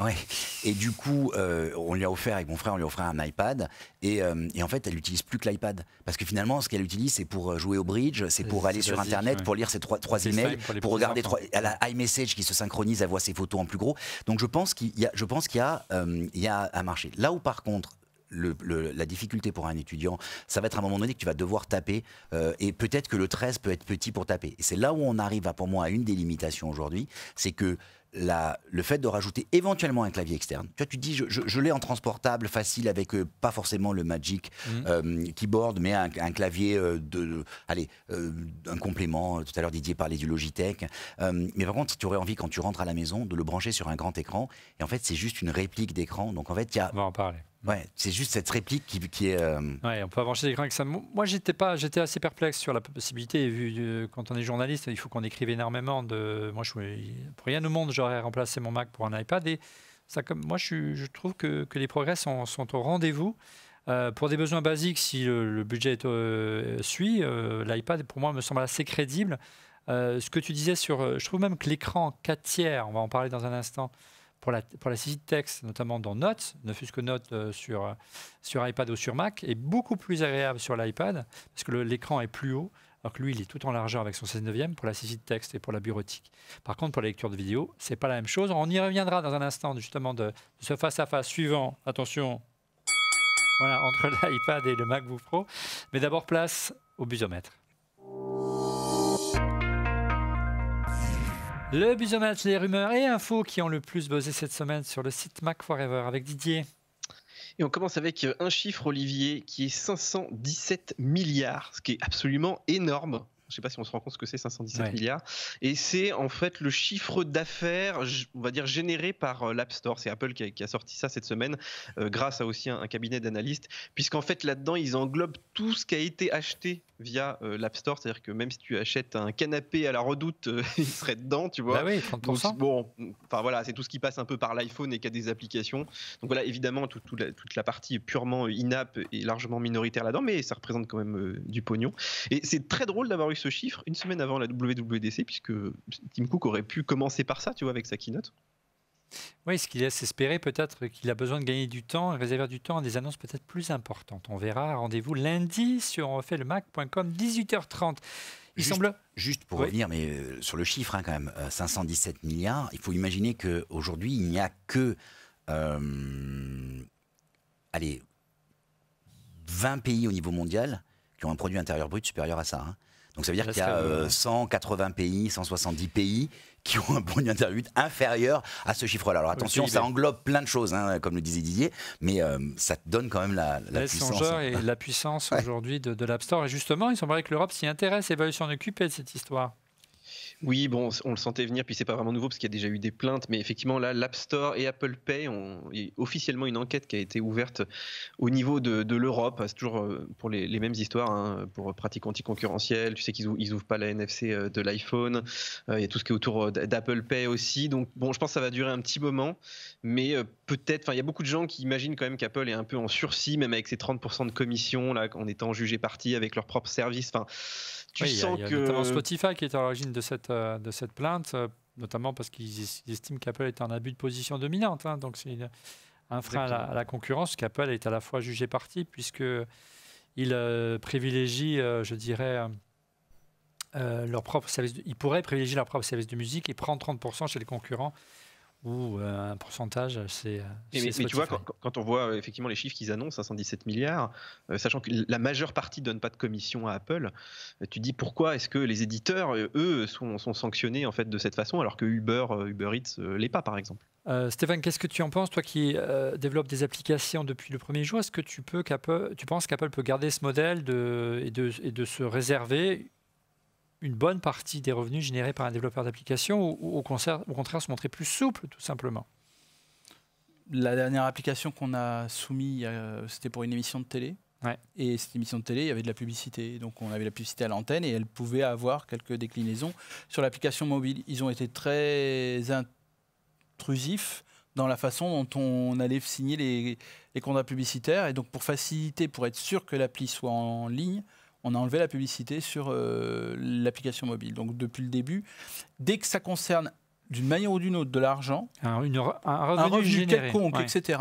Ouais. Et du coup, on lui a offert, avec mon frère, on lui a offert un iPad. Et, et en fait, elle n'utilise plus que l'iPad. Parce que finalement, ce qu'elle utilise, c'est pour jouer au bridge, c'est pour aller sur Internet, pour lire ses trois, trois emails, pour, regarder trois. Elle a iMessage qui se synchronise, elle voit ses photos en plus gros. Donc je pense qu'il y a, je pense qu'il y, a, il y a Là où, par contre, la difficulté pour un étudiant, ça va être à un moment donné que tu vas devoir taper, euh, et peut-être que le 13 peut être petit pour taper. Et c'est là où on arrive, à, pour moi, à une des limitations aujourd'hui, c'est que le fait de rajouter éventuellement un clavier externe. Tu vois, tu dis, je, l'ai en transportable, facile, avec euh, pas forcément le Magic mhm. euh, Keyboard, mais un, clavier de, allez, un complément. Tout à l'heure, Didier parlait du Logitech. mais par contre, tu aurais envie, quand tu rentres à la maison, de le brancher sur un grand écran. Et en fait, c'est juste une réplique d'écran. Donc en fait, il y a. On va en parler Ouais, c'est juste cette réplique qui, est. Oui, euh, Ouais, on peut avancer l'écran avec ça. Moi, j'étais pas, j'étais assez perplexe sur la possibilité. Vu euh, quand on est journaliste, il faut qu'on écrive énormément. De, moi, je, pour rien au monde, j'aurais remplacé mon Mac pour un iPad. Et ça, comme moi, je, trouve que, que, les progrès sont, au rendez-vous. Euh, pour des besoins basiques, si le, le budget suit, l'iPad pour moi me semble assez crédible. ce que tu disais sur, je trouve même que l'écran 4 tiers, on va en parler dans un instant, pour la, saisie de texte, notamment dans Notes, ne fût-ce que Notes euh, sur, euh, sur iPad ou sur Mac, est beaucoup plus agréable sur l'iPad, parce que l'écran est plus haut, alors que lui, il est tout en largeur avec son 16 e pour la saisie de texte et pour la bureautique. Par contre, pour la lecture de vidéo, c'est pas la même chose. On y reviendra dans un instant, justement, de, ce face-à-face suivant. Attention, voilà, entre l'iPad et le MacBook Pro. Mais d'abord, place au busomètre. Le match les rumeurs et infos qui ont le plus buzzé cette semaine sur le site MacForever avec Didier. Et on commence avec euh, un chiffre, Olivier, qui est 517 milliards, ce qui est absolument énorme. Je sais pas si on se rend compte ce que c'est 517 milliards. Et c'est en fait le chiffre d'affaires, on va dire généré par euh, l'App Store. C'est Apple qui a, sorti ça cette semaine, euh, grâce à aussi un, cabinet d'analystes, puisqu'en fait là-dedans ils englobent tout ce qui a été acheté via euh, l'App Store. C'est-à-dire que même si tu achètes un canapé à la Redoute, il serait dedans, tu vois. Bah oui, Donc, bon, enfin voilà, c'est tout ce qui passe un peu par l'iPhone et qui a des applications. Donc voilà, évidemment, toute la partie purement in-app est largement minoritaire là-dedans, mais ça représente quand même du pognon. Et c'est très drôle d'avoir eu ce chiffre une semaine avant la WWDC, puisque Tim Cook aurait pu commencer par ça, tu vois, avec sa keynote. Oui, ce qu'il laisse espérer peut-être qu'il a besoin de gagner du temps, réserver du temps à des annonces peut-être plus importantes. On verra. Rendez-vous lundi sur refaitlemac.com, 18h30. Il semble. Juste pour revenir, mais euh, sur le chiffre hein, quand même, 517 euh, milliards. Il faut imaginer qu'aujourd'hui, il n'y a que, euh, allez, 20 pays au niveau mondial qui ont un produit intérieur brut supérieur à ça. Hein. Donc ça veut dire qu'il y a 180 euh, euh, pays, 170 pays qui ont un produit intérieur inférieur à ce chiffre-là. Alors attention, ça englobe plein de choses, hein, comme le disait Didier, mais euh, ça donne quand même la, la puissance. et la puissance aujourd'hui de, de l'App Store. Et justement, il semblerait que l'Europe s'y intéresse et va s'en occuper de cette histoire. Oui, bon, on le sentait venir, puis c'est pas vraiment nouveau parce qu'il y a déjà eu des plaintes, mais effectivement, là, l'App Store et Apple Pay ont officiellement une enquête qui a été ouverte au niveau de, l'Europe. Ah, c'est toujours euh, pour les, mêmes histoires, hein, pour pratiques anticoncurrentielles. Tu sais qu'ils n'ouvrent ils ouvrent pas la NFC euh, de l'iPhone. Euh, il y a tout ce qui est autour d'Apple Pay aussi. Donc, bon, je pense que ça va durer un petit moment, mais peut-être, enfin, il y a beaucoup de gens qui imaginent quand même qu'Apple est un peu en sursis, même avec ses 30% de commission, là, en étant jugé parti avec leur propre service. Enfin, sens y a, notamment Spotify qui est à l'origine de cette, euh, de cette plainte, euh, notamment parce qu'ils estiment qu'Apple est en abus de position dominante. Hein. donc, c'est un frein à la, concurrence. Qu'Apple est à la fois jugé parti, puisque il euh, privilégie, je dirais. leur propre service de... ils privilégier leur propre service de musique et prendre 30% chez les concurrents ou euh, un pourcentage, c'est. Euh, mais, mais, tu vois, quand, on voit euh, effectivement les chiffres qu'ils annoncent, 517 hein, milliards, sachant que la majeure partie ne donne pas de commission à Apple, tu dis pourquoi est-ce que les éditeurs, eux, sont, sanctionnés en fait de cette façon, alors que Uber, Uber Eats l'est pas, par exemple Stéphane, qu'est-ce que tu en penses, toi qui développes des applications depuis le premier jour Est-ce que tu, peux, tu penses qu'Apple peut garder ce modèle et de se réserver une bonne partie des revenus générés par un développeur d'application ou, au, contraire se montrer plus souple, tout simplement La dernière application qu'on a soumise, c'était pour une émission de télé. Et cette émission de télé, il y avait de la publicité. Donc on avait la publicité à l'antenne et elle pouvait avoir quelques déclinaisons sur l'application mobile. Ils ont été très intrusifs dans la façon dont on allait signer les, les contrats publicitaires. Et donc pour faciliter, pour être sûr que l'appli soit en ligne, on a enlevé la publicité sur euh, l'application mobile. Donc depuis le début, dès que ça concerne d'une manière ou d'une autre de l'argent, un, revenu, quelconque, etc.,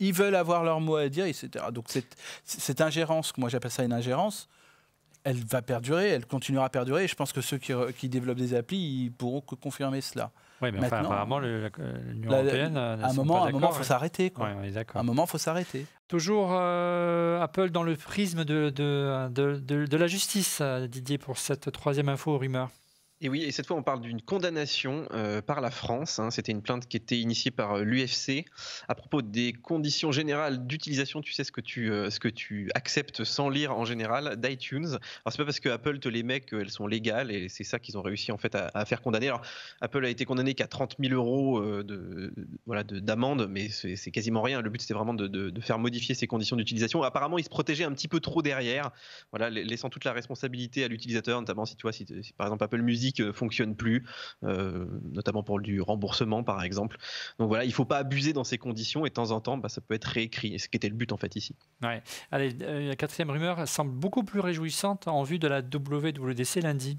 ils veulent avoir leur mot à dire, etc. Donc cette, ingérence, que moi j'appelle ça une ingérence, elle va perdurer, elle continuera à perdurer. Et je pense que ceux qui, développent des applis, ils pourront que confirmer cela. Oui, mais apparemment, l'Union européenne. À un moment, il faut s'arrêter. à un moment, faut s'arrêter. Toujours euh, Apple dans le prisme de, de, la justice, euh, Didier, pour cette troisième info aux rumeurs. Et oui, et cette fois, on parle d'une condamnation euh, par la France. Hein. C'était une plainte qui était initiée par euh, l'UFC à propos des conditions générales d'utilisation. Tu sais ce que tu, euh, ce que tu acceptes sans lire en général d'iTunes. Alors, c'est pas parce que Apple te les met qu'elles sont légales et c'est ça qu'ils ont réussi en fait à, faire condamner. Alors, Apple a été condamné qu'à 30 000 euros d'amende, de, voilà, de, mais c'est quasiment rien. Le but, c'était vraiment de, faire modifier ces conditions d'utilisation. Apparemment, ils se protégeaient un petit peu trop derrière, voilà, laissant toute la responsabilité à l'utilisateur, notamment si tu vois, si par exemple Apple Music ne fonctionne plus, euh, notamment pour du remboursement par exemple. Donc voilà, il ne faut pas abuser dans ces conditions et de temps en temps, bah, ça peut être réécrit, ce qui était le but en fait ici. Allez, euh, la quatrième rumeur semble beaucoup plus réjouissante en vue de la WWDC lundi.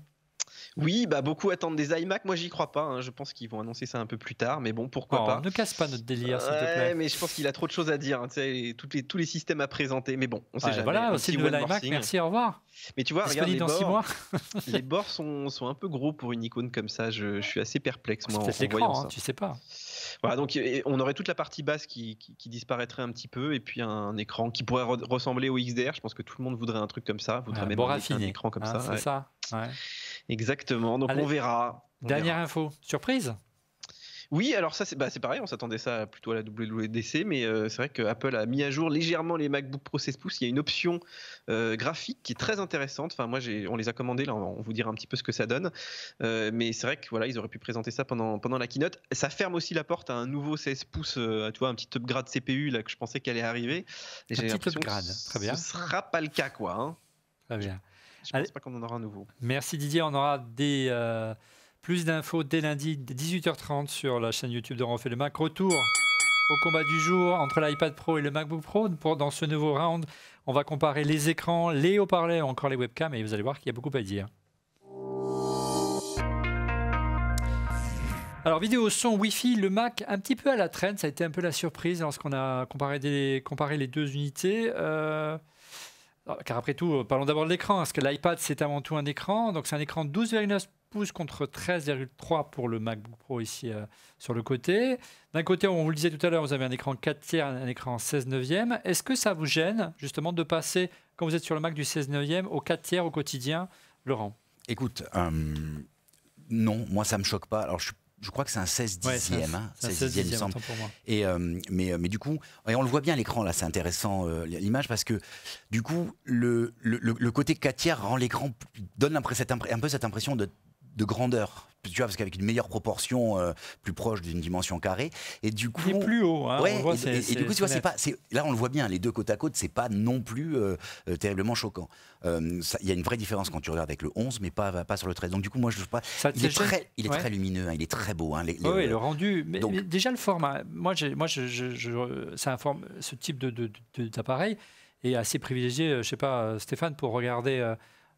Oui, bah beaucoup attendent des iMac. Moi, j'y crois pas. Hein. Je pense qu'ils vont annoncer ça un peu plus tard, mais bon, pourquoi oh, pas. Ne casse pas notre délire, s'il te plaît. Mais je pense qu'il a trop de choses à dire. Hein. les, tous les systèmes à présenter, mais bon, on sait jamais. Voilà, c'est le nouvel iMac. Merci, au revoir. Mais tu vois, regarde les bords. les bords sont, un peu gros pour une icône comme ça. Je, suis assez perplexe moi en, hein, Tu sais pas. Voilà, donc on aurait toute la partie basse qui, disparaîtrait un petit peu et puis un écran qui pourrait ressembler au XDR. Je pense que tout le monde voudrait un truc comme ça, voudrait même un écran comme hein, ça. C'est ça. Exactement, donc on verra. Dernière info, surprise oui, alors ça c'est bah, pareil, on s'attendait ça plutôt à la WWDC, mais euh, c'est vrai que Apple a mis à jour légèrement les MacBook Pro 16 pouces. Il y a une option euh, graphique qui est très intéressante. Enfin, moi on les a commandés, là on vous dira un petit peu ce que ça donne. Euh, mais c'est vrai que voilà, ils auraient pu présenter ça pendant, pendant la keynote. Ça ferme aussi la porte à un nouveau 16 pouces, tu vois, un petit upgrade CPU là que je pensais qu'elle allait arriver. un petit upgrade, très bien. Ce sera pas le cas quoi. Hein. Très bien. J'espère qu'on en aura un nouveau. Merci Didier, on aura des, euh, plus d'infos dès lundi, 18h30 sur la chaîne YouTube de Renfait le Mac. Retour au combat du jour entre l'iPad Pro et le MacBook Pro. dans ce nouveau round, on va comparer les écrans, les haut-parleurs, encore les webcams, et vous allez voir qu'il y a beaucoup à dire. Alors, vidéo son Wi-Fi, le Mac, un petit peu à la traîne, ça a été un peu la surprise lorsqu'on a comparé, les deux unités. Euh, ah, car après tout, euh, parlons d'abord de l'écran, parce que l'iPad c'est avant tout un écran, donc c'est un écran 12,9 pouces contre 13,3 pour le MacBook Pro ici euh, sur le côté. D'un côté, on vous le disait tout à l'heure, vous avez un écran 4 tiers, un écran 16 neuvième. Est-ce que ça vous gêne justement de passer, quand vous êtes sur le Mac, du 16 neuvième au 4 tiers au quotidien, Laurent Écoute, euh, non, moi ça me choque pas. Alors je je crois que c'est un 16 10 e 16, 16 Pour moi. Et, euh, mais, euh, mais du coup, on le voit bien à l'écran, là, c'est intéressant euh, l'image, parce que du coup, le, le, le côté 4 tiers rend l'écran, donne un peu cette impression de de grandeur tu vois, parce qu'avec une meilleure proportion, euh, plus proche d'une dimension carrée. Et du coup, plus haut. Hein, ouais, et, du coup, tu vois, c'est pas. Là, on le voit bien, les deux côte à côte, c'est pas non plus euh, euh, terriblement choquant. Il y a une vraie différence quand tu regardes avec le 11, mais pas pas sur le 13. Donc du coup, moi, je ne vois pas. il, est très, il est très lumineux, hein, il est très beau. Hein, oui, le rendu. Mais, déjà le format. Moi, moi, je ça informe, ce type de d'appareil est assez privilégié. Je sais pas, Stéphane, pour regarder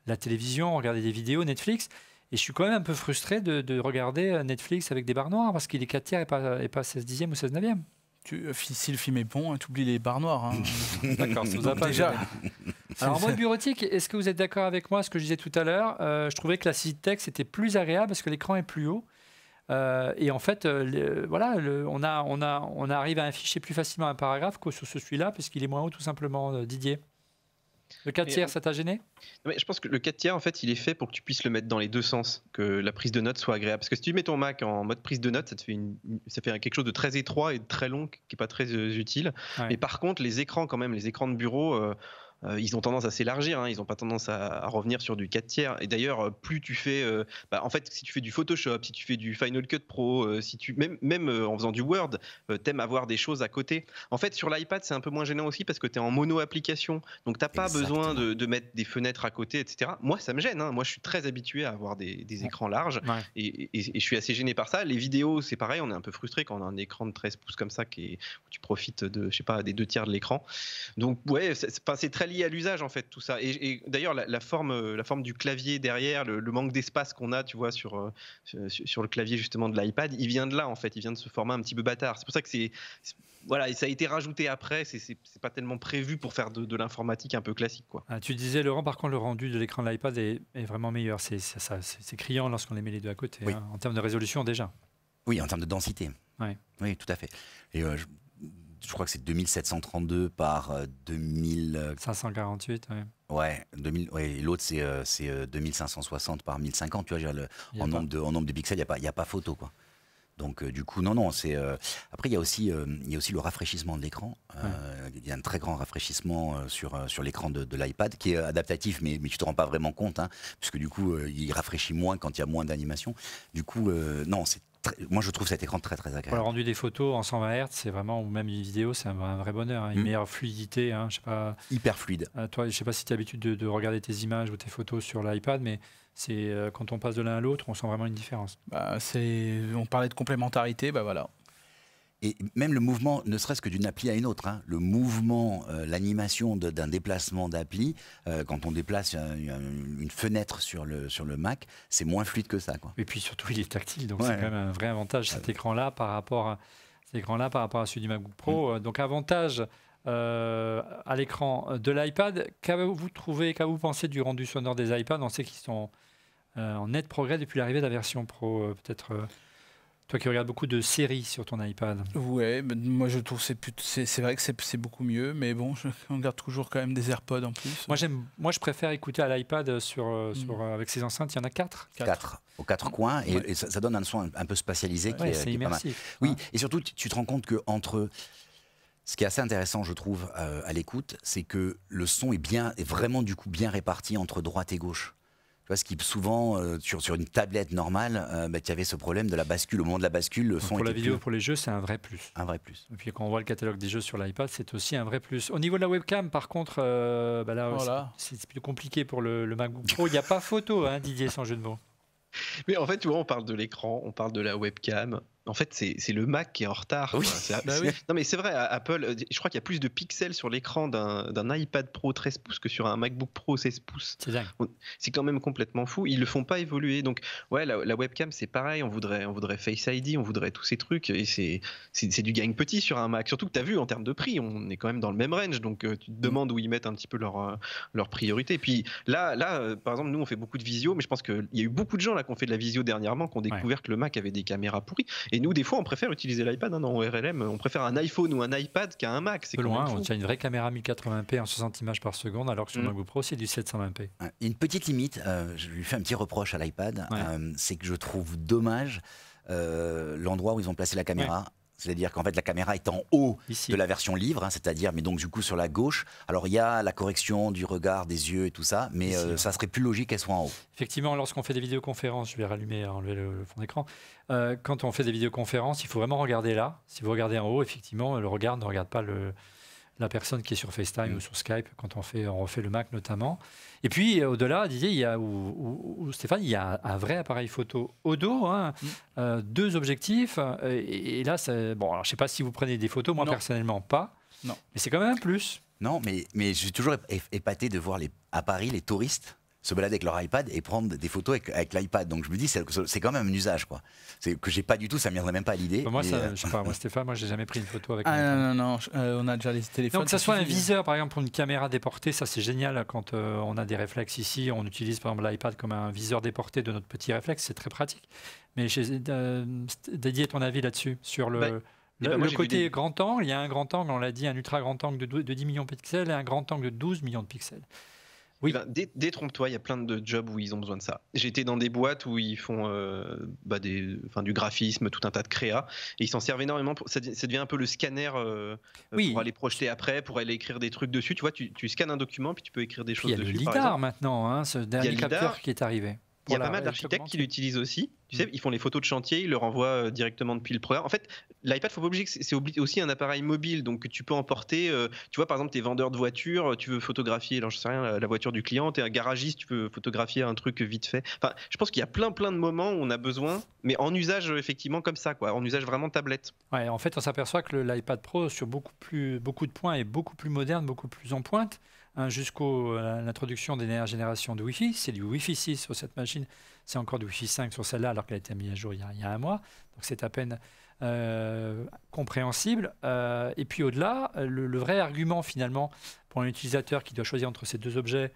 la télévision, regarder des vidéos, Netflix. Et je suis quand même un peu frustré de, regarder euh, Netflix avec des barres noires parce qu'il est 4 tiers et pas, et pas 16 dixièmes ou 16 neuvièmes. Euh, si le film est bon, hein, tu oublies les barres noires. Hein. D'accord, ça vous a pas déjà. Alors, mode bureautique, est-ce que vous êtes d'accord avec moi, ce que je disais tout à l'heure euh, Je trouvais que la Citex texte était plus agréable parce que l'écran est plus haut. et en fait, voilà, on, a, on, a, on arrive à afficher plus facilement un paragraphe que sur celui-là, parce qu'il est moins haut, tout simplement, Didier. Le 4 tiers, euh, ça t'a gêné mais Je pense que le 4 tiers, en fait, il est fait pour que tu puisses le mettre dans les deux sens, que la prise de notes soit agréable. Parce que si tu mets ton Mac en mode prise de notes, ça te fait, une, ça fait quelque chose de très étroit et de très long qui n'est pas très euh, utile. Mais par contre, les écrans, quand même, les écrans de bureau. Euh, euh, ils ont tendance à s'élargir, hein. ils n'ont pas tendance à, revenir sur du 4 tiers. Et d'ailleurs, euh, plus tu fais, euh, bah, en fait, si tu fais du Photoshop, si tu fais du Final Cut Pro, si tu, même, même en faisant du Word, t'aimes avoir des choses à côté. En fait, sur l'iPad, c'est un peu moins gênant aussi parce que tu es en mono-application, donc t'as pas besoin de, mettre des fenêtres à côté, etc. Moi, ça me gêne, hein. moi je suis très habitué à avoir des, écrans larges et, je suis assez gêné par ça. Les vidéos, c'est pareil, on est un peu frustré quand on a un écran de 13 pouces comme ça qui où tu profites de, je sais pas, des deux tiers de l'écran. Donc, ouais, c'est très lié à l'usage en fait tout ça. Et, d'ailleurs la, forme, euh, la forme du clavier derrière, le, manque d'espace qu'on a, tu vois, euh, sur, sur, le clavier justement de l'iPad, il vient de là en fait. Il vient de ce format un petit peu bâtard. C'est pour ça que c'est voilà, et ça a été rajouté après. C'est pas tellement prévu pour faire de, l'informatique un peu classique, quoi. Ah, tu disais, Laurent, par contre, le rendu de l'écran de l'iPad est, vraiment meilleur. C'est c'est criant lorsqu'on les met les deux à côté, hein, en termes de résolution déjà. Oui, en termes de densité. Oui, tout à fait. Et euh, je, je crois que c'est 2732 par 2548. Euh, euh, ouais. 2000, l'autre c'est, 2560 euh, par 1050, tu vois, le, en, nombre de, en nombre de pixels, il n'y a, pas, y a pas photo, quoi. Donc du coup, non, non, c'est... Après, il y, a aussi, il y a aussi le rafraîchissement de l'écran. Il y a un très grand rafraîchissement sur, sur l'écran de, l'iPad qui est adaptatif, mais, mais tu ne te rends pas vraiment compte, hein, puisque du coup, il rafraîchit moins quand il y a moins d'animation. Du coup, non, c'est moi, je trouve cet écran très très agréable. le rendu des photos en 120 Hz, c'est vraiment, ou même une vidéo, c'est un, vrai bonheur. Hein. Une hmm. meilleure fluidité, hein. je sais pas. Hyper fluide. Je euh, toi, je sais pas si tu as l'habitude de, regarder tes images ou tes photos sur l'iPad, mais c'est euh, quand on passe de l'un à l'autre, on sent vraiment une différence. Bah, c'est, on parlait de complémentarité, bah voilà, et même le mouvement, ne serait-ce que d'une appli à une autre, hein, le mouvement, euh, l'animation d'un déplacement d'appli, euh, quand on déplace euh, une, fenêtre sur le, sur le Mac, c'est moins fluide que ça. Quoi. Et puis surtout, il est tactile, donc c'est quand même un vrai avantage cet écran-là par rapport à cet écran-là par rapport à celui du MacBook Pro. Mm. Donc avantage à l'écran de l'iPad. Qu'avez-vous trouvé, qu'avez-vous pensé du rendu sonore des iPads On sait qu'ils sont en net progrès depuis l'arrivée de la version Pro, peut-être. Toi qui regardes beaucoup de séries sur ton iPad. Ouais, moi je trouve c'est c'est vrai que c'est beaucoup mieux, mais bon, on garde toujours quand même des AirPods en plus. Moi j'aime, moi je préfère écouter à l'iPad sur, euh, mm. euh, avec ses enceintes. Il y en a quatre. Quatre, aux quatre coins, et, ça, donne un son un, peu spatialisé qui, est, Oui, et surtout tu, te rends compte que entre ce qui est assez intéressant, je trouve, euh, à l'écoute, c'est que le son est bien, est vraiment du coup bien réparti entre droite et gauche. Tu vois, ce qui souvent, euh, sur, sur, une tablette normale, il y tu ce problème de la bascule. Au moment de la bascule, le son. Pour la vidéo, pour les jeux, c'est un vrai plus. Un vrai plus. Et puis quand on voit le catalogue des jeux sur l'iPad, c'est aussi un vrai plus. Au niveau de la webcam, par contre, euh, bah, là, c'est plus compliqué pour le, le MacBook Pro. Il n'y a pas photo, hein, Didier, sans jeu de mots. Mais en fait, tu vois, on parle de l'écran, on parle de la webcam, en fait, c'est le Mac qui est en retard. Bah non, mais c'est vrai, Apple, euh, je crois qu'il y a plus de pixels sur l'écran d'un iPad Pro 13 pouces que sur un MacBook Pro 16 pouces. C'est quand même complètement fou. Ils le font pas évoluer. Donc, ouais, la, webcam, c'est pareil. On voudrait, on voudrait Face ID, on voudrait tous ces trucs. Et c'est du gain petit sur un Mac. Surtout que tu as vu, en termes de prix, on est quand même dans le même range. Donc, euh, tu te mm. demandes où ils mettent un petit peu leur, euh, leur priorité. Et puis là, là, par exemple, nous, on fait beaucoup de visio, mais je pense qu'il y a eu beaucoup de gens là qui ont fait de la visio dernièrement, qui ont découvert que le Mac avait des caméras pourries. Et nous, des fois, on préfère utiliser l'iPad en hein, RLM. On préfère un iPhone ou un iPad qu'un Mac. C'est loin. On tient une vraie caméra 1080p en 60 images par seconde, alors que sur mm. un GoPro, c'est du 720p. Une petite limite, euh, je lui fais un petit reproche à l'iPad, euh, c'est que je trouve dommage. Euh, l'endroit où ils ont placé la caméra. C'est-à-dire qu'en fait, la caméra est en haut de la version livre, hein, c'est-à-dire, mais donc du coup sur la gauche. Alors il y a la correction du regard, des yeux et tout ça, mais euh, ça serait plus logique qu'elle soit en haut. Effectivement, lorsqu'on fait des vidéoconférences, je vais rallumer, enlever le, fond d'écran. Euh, quand on fait des vidéoconférences, il faut vraiment regarder là. Si vous regardez en haut, effectivement, le regard ne regarde pas le, la personne qui est sur FaceTime ou mm. sur Skype quand on, fait, on refait le Mac notamment. Et puis euh, au-delà, Didier, il y a, ou, Stéphane, il y a un, vrai appareil photo au dos, hein, mm. euh, deux objectifs. Euh, et, là, bon, je ne sais pas si vous prenez des photos, moi personnellement pas. Non. Mais c'est quand même un plus. Non, mais, mais je suis toujours épaté de voir les, à Paris les touristes se balader avec leur iPad et prendre des photos avec, l'iPad. Donc je me dis, c'est quand même un usage, quoi. C'est que j'ai pas du tout, ça ne même pas à l'idée. Bah, moi, ça, euh, je sais pas, moi, Stéphane, moi, j'ai jamais pris une photo avec. Ah non, non, non, euh, on a déjà les téléphones. Donc que ça soit un viseur, par exemple, pour une caméra déportée, ça c'est génial hein, quand euh, on a des réflexes ici. On utilise par exemple l'iPad comme un viseur déporté de notre petit réflexe, c'est très pratique. Mais j'ai dédié ton avis là-dessus, sur le. Bah, le, eh ben, côté grand angle, il y a un grand angle, on l'a dit, un ultra grand angle de, de 10 millions de pixels et un grand angle de 12 millions de pixels. Oui. détrompe-toi, il y a plein de jobs où ils ont besoin de ça. J'étais dans des boîtes où ils font euh, bah, des, enfin, du graphisme, tout un tas de créa, et ils s'en servent énormément. ça, devient un peu le scanner euh, euh, pour aller projeter après, pour aller écrire des trucs dessus. Tu vois, tu, scans scannes un document, puis tu peux écrire des choses dessus. Il y a le LIDAR maintenant, hein, ce dernier capteur qui est arrivé. Il y a pas mal d'architectes qui l'utilisent aussi. Tu mm. sais, ils font les photos de chantier, ils le renvoient euh, directement depuis le programme. En fait, l'iPad, faut pas oublier que c'est aussi un appareil mobile, donc tu peux emporter. Euh, tu vois, par exemple, t'es vendeur de voitures, tu veux photographier, alors je sais rien, la voiture du client, tu es un garagiste, tu peux photographier un truc vite fait. Enfin, je pense qu'il y a plein, plein de moments où on a besoin, mais en usage effectivement comme ça, quoi, en usage vraiment tablette. Ouais, en fait, on s'aperçoit que l'iPad Pro, sur beaucoup, plus, beaucoup de points, est beaucoup plus moderne, beaucoup plus en pointe. Hein, jusqu'à euh, l'introduction des dernières générations de Wi-Fi. C'est du Wi-Fi 6 sur cette machine, c'est encore du Wi-Fi 5 sur celle-là, alors qu'elle a été mise à jour il y a, un mois. Donc c'est à peine euh, compréhensible. Euh, et puis au-delà, le, vrai argument finalement pour un utilisateur qui doit choisir entre ces deux objets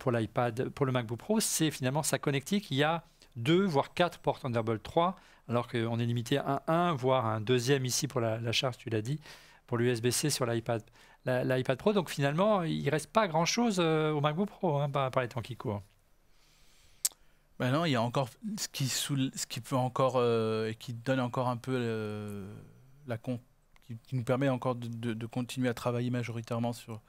pour l'iPad, pour le MacBook Pro, c'est finalement sa connectique. Il y a deux, voire quatre portes Thunderbolt 3, alors qu'on est limité à un, voire un deuxième ici pour la, la charge, tu l'as dit, pour l'USB-C sur l'iPad l'iPad Pro. Donc finalement, il reste pas grand-chose euh, au MacBook Pro hein, par, les temps qui courent. Ben non, il y a encore ce qui, ce qui peut encore euh, et qui donne encore un peu euh, la qui, nous permet encore de, de, continuer à travailler majoritairement sur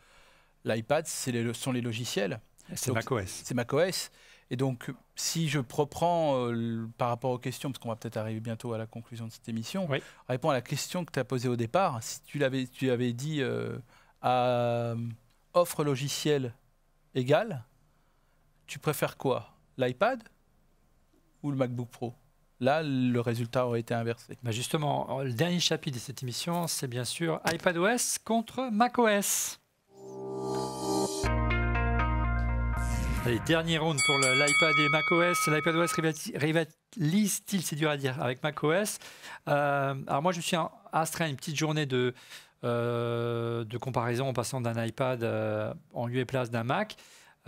l'iPad, les, sont les logiciels. C'est macOS. C'est macOS. Et donc, si je reprends par rapport aux questions, parce qu'on va peut-être arriver bientôt à la conclusion de cette émission, oui. à la question que tu as posée au départ. Si tu l'avais, tu avais dit, euh, offre logicielle égale, tu préfères quoi L'iPad ou le MacBook Pro Là, le résultat aurait été inversé. Bah, justement, le dernier chapitre de cette émission, c'est bien sûr iPadOS contre macOS. Allez, dernier round pour l'iPad et macOS. L'iPadOS rivalise-t-il, c'est dur à dire, avec macOS euh, Alors moi, je me suis astreint à une petite journée de, euh, de comparaison en passant d'un iPad euh, en lieu et place d'un Mac.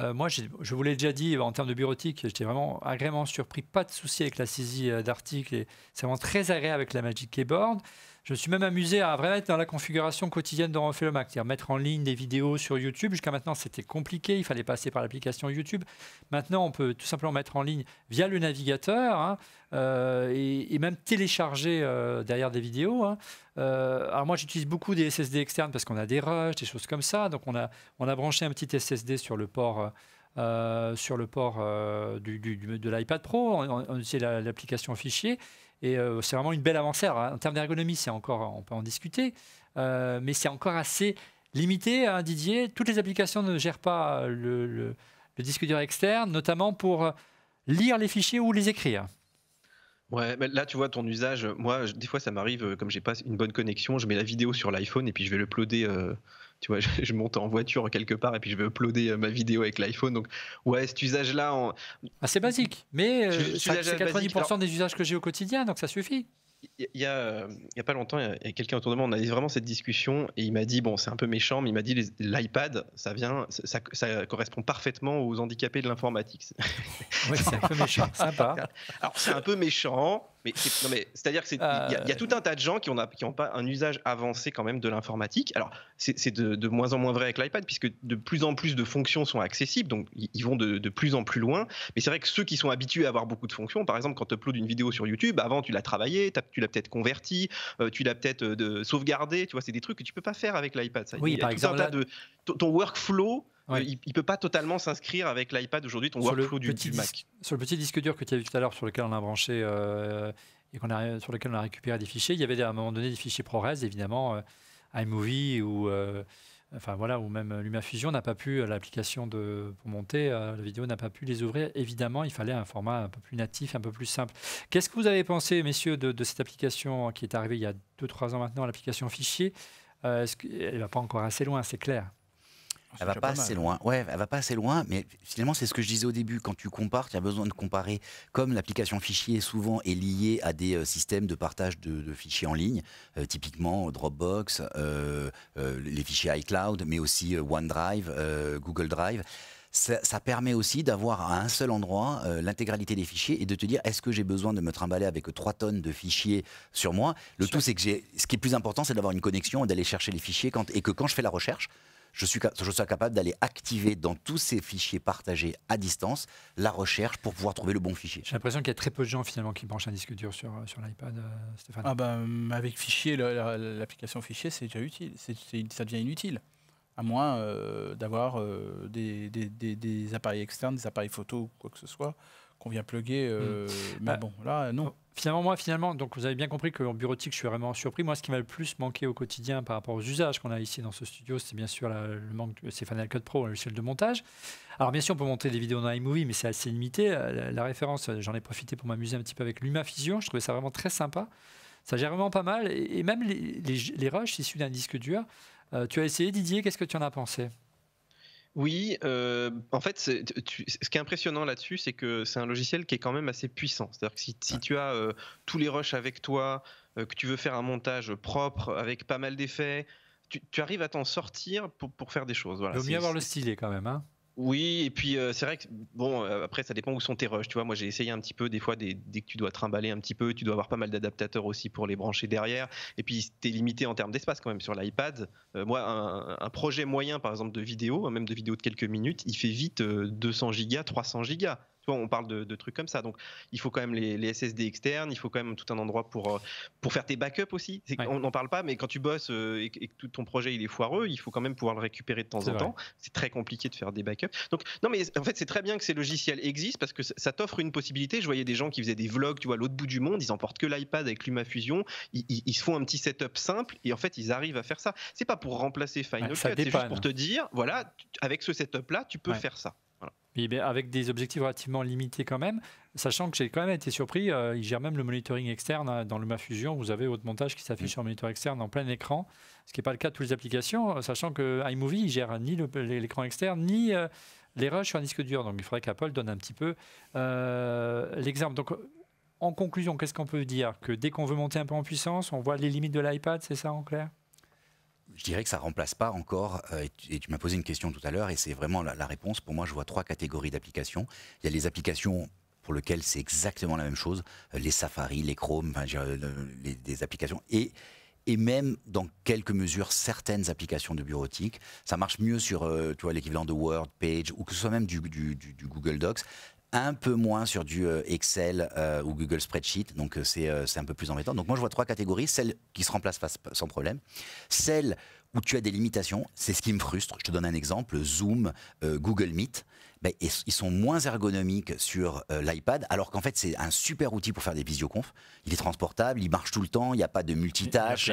Euh, moi, je vous l'ai déjà dit, en termes de bureautique, j'étais vraiment agréablement surpris. Pas de souci avec la saisie d'articles. C'est vraiment très agréable avec la Magic Keyboard. Je me suis même amusé à vraiment être dans la configuration quotidienne de c'est-à-dire mettre en ligne des vidéos sur YouTube. Jusqu'à maintenant, c'était compliqué, il fallait passer par l'application YouTube. Maintenant, on peut tout simplement mettre en ligne via le navigateur hein, euh, et, même télécharger euh, derrière des vidéos. Hein. Euh, alors moi, j'utilise beaucoup des SSD externes parce qu'on a des rushs, des choses comme ça. Donc on a, on a branché un petit SSD sur le port. sur le port de l'iPad Pro, on, on, l'application fichier, et euh, c'est vraiment une belle avancée. en termes d'ergonomie, c'est encore, on peut en discuter, euh, mais c'est encore assez limité, hein, Didier. Toutes les applications ne gèrent pas euh, le, disque dur externe, notamment pour lire les fichiers ou les écrire. Ouais, là tu vois ton usage. Moi, des fois ça m'arrive, comme j'ai pas une bonne connexion, je mets la vidéo sur l'iPhone et puis je vais l'uploader euh, je, monte en voiture quelque part et puis je vais uploader euh, ma vidéo avec l'iPhone. Donc, ouais, cet usage-là. En... c'est basique, mais euh, c'est 90% euh, des usages que j'ai au quotidien, donc ça suffit. Il y, a, il y a pas longtemps, il y a quelqu'un autour de moi, on a eu vraiment cette discussion et il m'a dit bon, c'est un peu méchant, mais il m'a dit l'iPad, ça vient, ça, correspond parfaitement aux handicapés de l'informatique. c'est un peu méchant, sympa. Alors c'est un peu méchant, c'est-à-dire qu'il y, a euh. tout un tas de gens qui n'ont ont pas un usage avancé quand même de l'informatique. Alors, c'est de, moins en moins vrai avec l'iPad, puisque de plus en plus de fonctions sont accessibles, donc ils vont de, plus en plus loin. Mais c'est vrai que ceux qui sont habitués à avoir beaucoup de fonctions, par exemple, quand tu uploads une vidéo sur YouTube, avant tu l'as travaillée, tu l'as peut-être convertie, euh, tu l'as peut-être euh, sauvegardée, tu vois, c'est des trucs que tu peux pas faire avec l'iPad. Oui, par exemple, de, ton workflow il, ne peut pas totalement s'inscrire avec l'iPad aujourd'hui, ton sur workflow le du, petit Mac. Sur le petit disque dur que tu as vu tout à l'heure, sur lequel on a branché euh, et qu'on sur lequel on a récupéré des fichiers, il y avait à un moment donné des fichiers ProRes, évidemment, euh, iMovie ou. Euh, enfin voilà, ou même LumaFusion n'a pas pu, l'application de, pour monter la vidéo n'a pas pu les ouvrir. Évidemment, il fallait un format un peu plus natif, un peu plus simple. Qu'est-ce que vous avez pensé, messieurs, de, cette application qui est arrivée il y a 2-3 ans maintenant, l'application fichier Elle Est-ce va pas encore assez loin, c'est clair ah, elle va pas, assez loin. Ouais, elle va pas assez loin, mais finalement, c'est ce que je disais au début. Quand tu compares, tu as besoin de comparer. Comme l'application fichier souvent est liée à des euh, systèmes de partage de, fichiers en ligne, euh, typiquement Dropbox, euh, les fichiers iCloud, mais aussi OneDrive, Google Drive. Ça, permet aussi d'avoir à un seul endroit l'intégralité des fichiers et de te dire est-ce que j'ai besoin de me trimballer avec 3 tonnes de fichiers sur moi Le tout, c'est que ce qui est plus important, c'est d'avoir une connexion et d'aller chercher les fichiers quand, et que quand je fais la recherche, je, suis, je sois capable d'aller activer dans tous ces fichiers partagés à distance la recherche pour pouvoir trouver le bon fichier. J'ai l'impression qu'il y a très peu de gens finalement qui branchent un disque dur sur, sur l'iPad, euh, Stéphane. Ah bah, euh, avec fichier, l'application fichier, c'est déjà utile. ça devient inutile à moins euh, d'avoir des, des, appareils externes, des appareils photo ou quoi que ce soit, qu'on vient plugger. Hmm. Mais bah, bon, là, non. Oh, finalement, moi, finalement, donc vous avez bien compris qu'en bureautique, je suis vraiment surpris. Moi, ce qui m'a le plus manqué au quotidien par rapport aux usages qu'on a ici dans ce studio, c'est bien sûr le manque, ces Final Cut Pro, hein, le logiciel de montage. Alors, bien sûr, on peut monter des vidéos dans iMovie, mais c'est assez limité. Euh, la, référence, euh, j'en ai profité pour m'amuser un petit peu avec LumaFusion. Je trouvais ça vraiment très sympa. Ça gère vraiment pas mal. Et, même les, rushs issus d'un disque dur. Euh, tu as essayé, Didier, qu'est-ce que tu en as pensé oui, euh, en fait, ce qui est impressionnant là-dessus, c'est que c'est un logiciel qui est quand même assez puissant. C'est-à-dire que si, tu as euh, tous les rushs avec toi, euh, que tu veux faire un montage propre avec pas mal d'effets, tu, arrives à t'en sortir pour, faire des choses. Voilà, Il vaut mieux avoir le stylet quand même. Hein oui, et puis euh, c'est vrai que, bon, euh, après, ça dépend où sont tes rushs. Tu vois, moi, j'ai essayé un petit peu, des fois, dès que tu dois trimballer un petit peu, tu dois avoir pas mal d'adaptateurs aussi pour les brancher derrière. Et puis, t'es limité en termes d'espace quand même sur l'iPad. Euh, moi, un, un, projet moyen, par exemple, de vidéo, même de vidéo de quelques minutes, il fait vite 200 gigas, 300 gigas on parle de, trucs comme ça. Donc, il faut quand même les, SSD externes, il faut quand même tout un endroit pour, euh, pour faire tes backups aussi. On n'en parle pas, mais quand tu bosses euh, et, que tout ton projet il est foireux, il faut quand même pouvoir le récupérer de temps en temps. C'est très compliqué de faire des backups. Donc, non, mais en fait, c'est très bien que ces logiciels existent parce que ça t'offre une possibilité. Je voyais des gens qui faisaient des vlogs, tu vois, à l'autre bout du monde, ils emportent que l'iPad avec LumaFusion, ils, ils, se font un petit setup simple et en fait, ils arrivent à faire ça. C'est pas pour remplacer Final Cut, c'est juste pour te dire, voilà, avec ce setup là, tu peux faire ça mais avec des objectifs relativement limités quand même, sachant que j'ai quand même été surpris, euh, il gère même le monitoring externe hein, dans le Fusion, vous avez votre montage qui s'affiche mm. sur en moniteur externe en plein écran, ce qui n'est pas le cas de toutes les applications, euh, sachant que iMovie, il gère ni l'écran externe, ni euh, les rushs sur un disque dur, donc il faudrait qu'Apple donne un petit peu l'exemple. Donc en conclusion, qu'est-ce qu'on peut dire Que dès qu'on veut monter un peu en puissance, on voit les limites de l'iPad, c'est ça en clair je dirais que ça remplace pas encore, euh, et tu, m'as posé une question tout à l'heure, et c'est vraiment la, réponse. Pour moi, je vois trois catégories d'applications. Il y a les applications pour lesquelles c'est exactement la même chose, euh, les Safari, les Chrome, euh, les, des applications, et, et même dans quelques mesures, certaines applications de bureautique. Ça marche mieux sur l'équivalent de Word, Page, ou que ce soit même du, du, du Google Docs un peu moins sur du euh, Excel euh, ou Google Spreadsheet, donc euh, c'est un peu plus embêtant. Donc moi je vois trois catégories, celles qui se remplacent sans problème, celles où tu as des limitations, c'est ce qui me frustre. Je te donne un exemple, Zoom, Google Meet. Bah, ils sont moins ergonomiques sur euh, l'iPad, alors qu'en fait, c'est un super outil pour faire des visioconf. Il est transportable, il marche tout le temps, il n'y a pas de multitâche.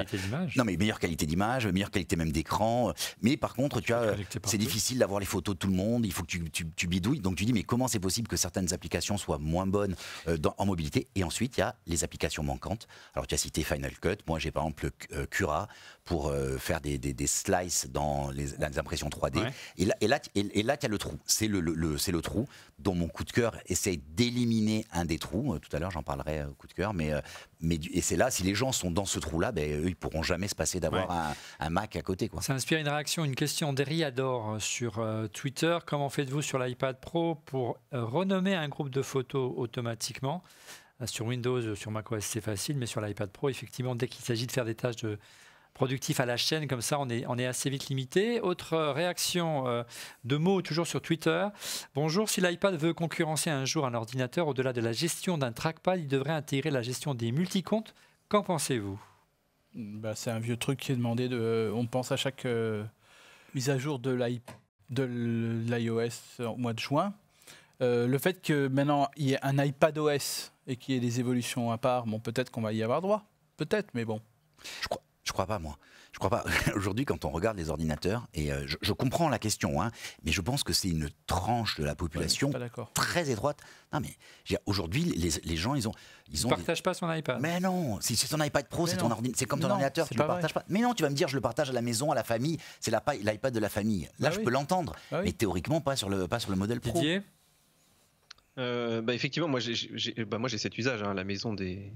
Non, mais meilleure qualité d'image, meilleure qualité même d'écran. Euh, mais par contre, tu as, c'est difficile d'avoir les photos de tout le monde, il faut que tu, bidouilles. Donc tu dis, mais comment c'est possible que certaines applications soient moins bonnes euh, en mobilité Et ensuite, il y a les applications manquantes. Alors tu as cité Final Cut, moi j'ai par exemple Cura pour euh, faire des, slices dans les, impressions 3D. Et là, et là, et, là tu as le trou. C'est le, c'est le trou dont mon coup de cœur essaye d'éliminer un des trous. Euh, tout à l'heure, j'en parlerai euh, coup de cœur. Mais, mais, et c'est là, si les gens sont dans ce trou-là, ben, eux, ils pourront jamais se passer d'avoir un, Mac à côté. Quoi. Ça inspire une réaction, une question d'Eriador sur Twitter. Comment faites-vous sur l'iPad Pro pour renommer un groupe de photos automatiquement sur Windows, sur macOS, c'est facile, mais sur l'iPad Pro, effectivement, dès qu'il s'agit de faire des tâches de, productif à la chaîne, comme ça on est, on est assez vite limité. Autre réaction euh, de mots toujours sur Twitter. Bonjour, si l'iPad veut concurrencer un jour un ordinateur au-delà de la gestion d'un trackpad, il devrait intégrer la gestion des multicomptes. Qu'en pensez-vous bah, C'est un vieux truc qui est demandé. De, euh, on pense à chaque euh, mise à jour de l'iOS au mois de juin. le fait que maintenant il y ait un iPad OS et qu'il y ait des évolutions à part, bon, peut-être qu'on va y avoir droit. Peut-être, mais bon. Je crois. Je crois pas, moi. Je crois pas. Aujourd'hui, quand on regarde les ordinateurs, et euh, je, comprends la question, hein, mais je pense que c'est une tranche de la population très étroite. Non, mais aujourd'hui, les, gens, ils ont. Ils ont partagent pas son iPad. Mais non, si c'est ton iPad Pro, c'est ton C'est comme ton ordinateur, tu le partages pas. Mais non, tu vas me dire, je le partage à la maison, à la famille. C'est l'iPad de la famille. Là, bah je peux l'entendre, bah mais théoriquement, pas sur le, pas sur le modèle Pro. Euh, bah, effectivement, moi j'ai moi j'ai cet usage à hein, la maison des,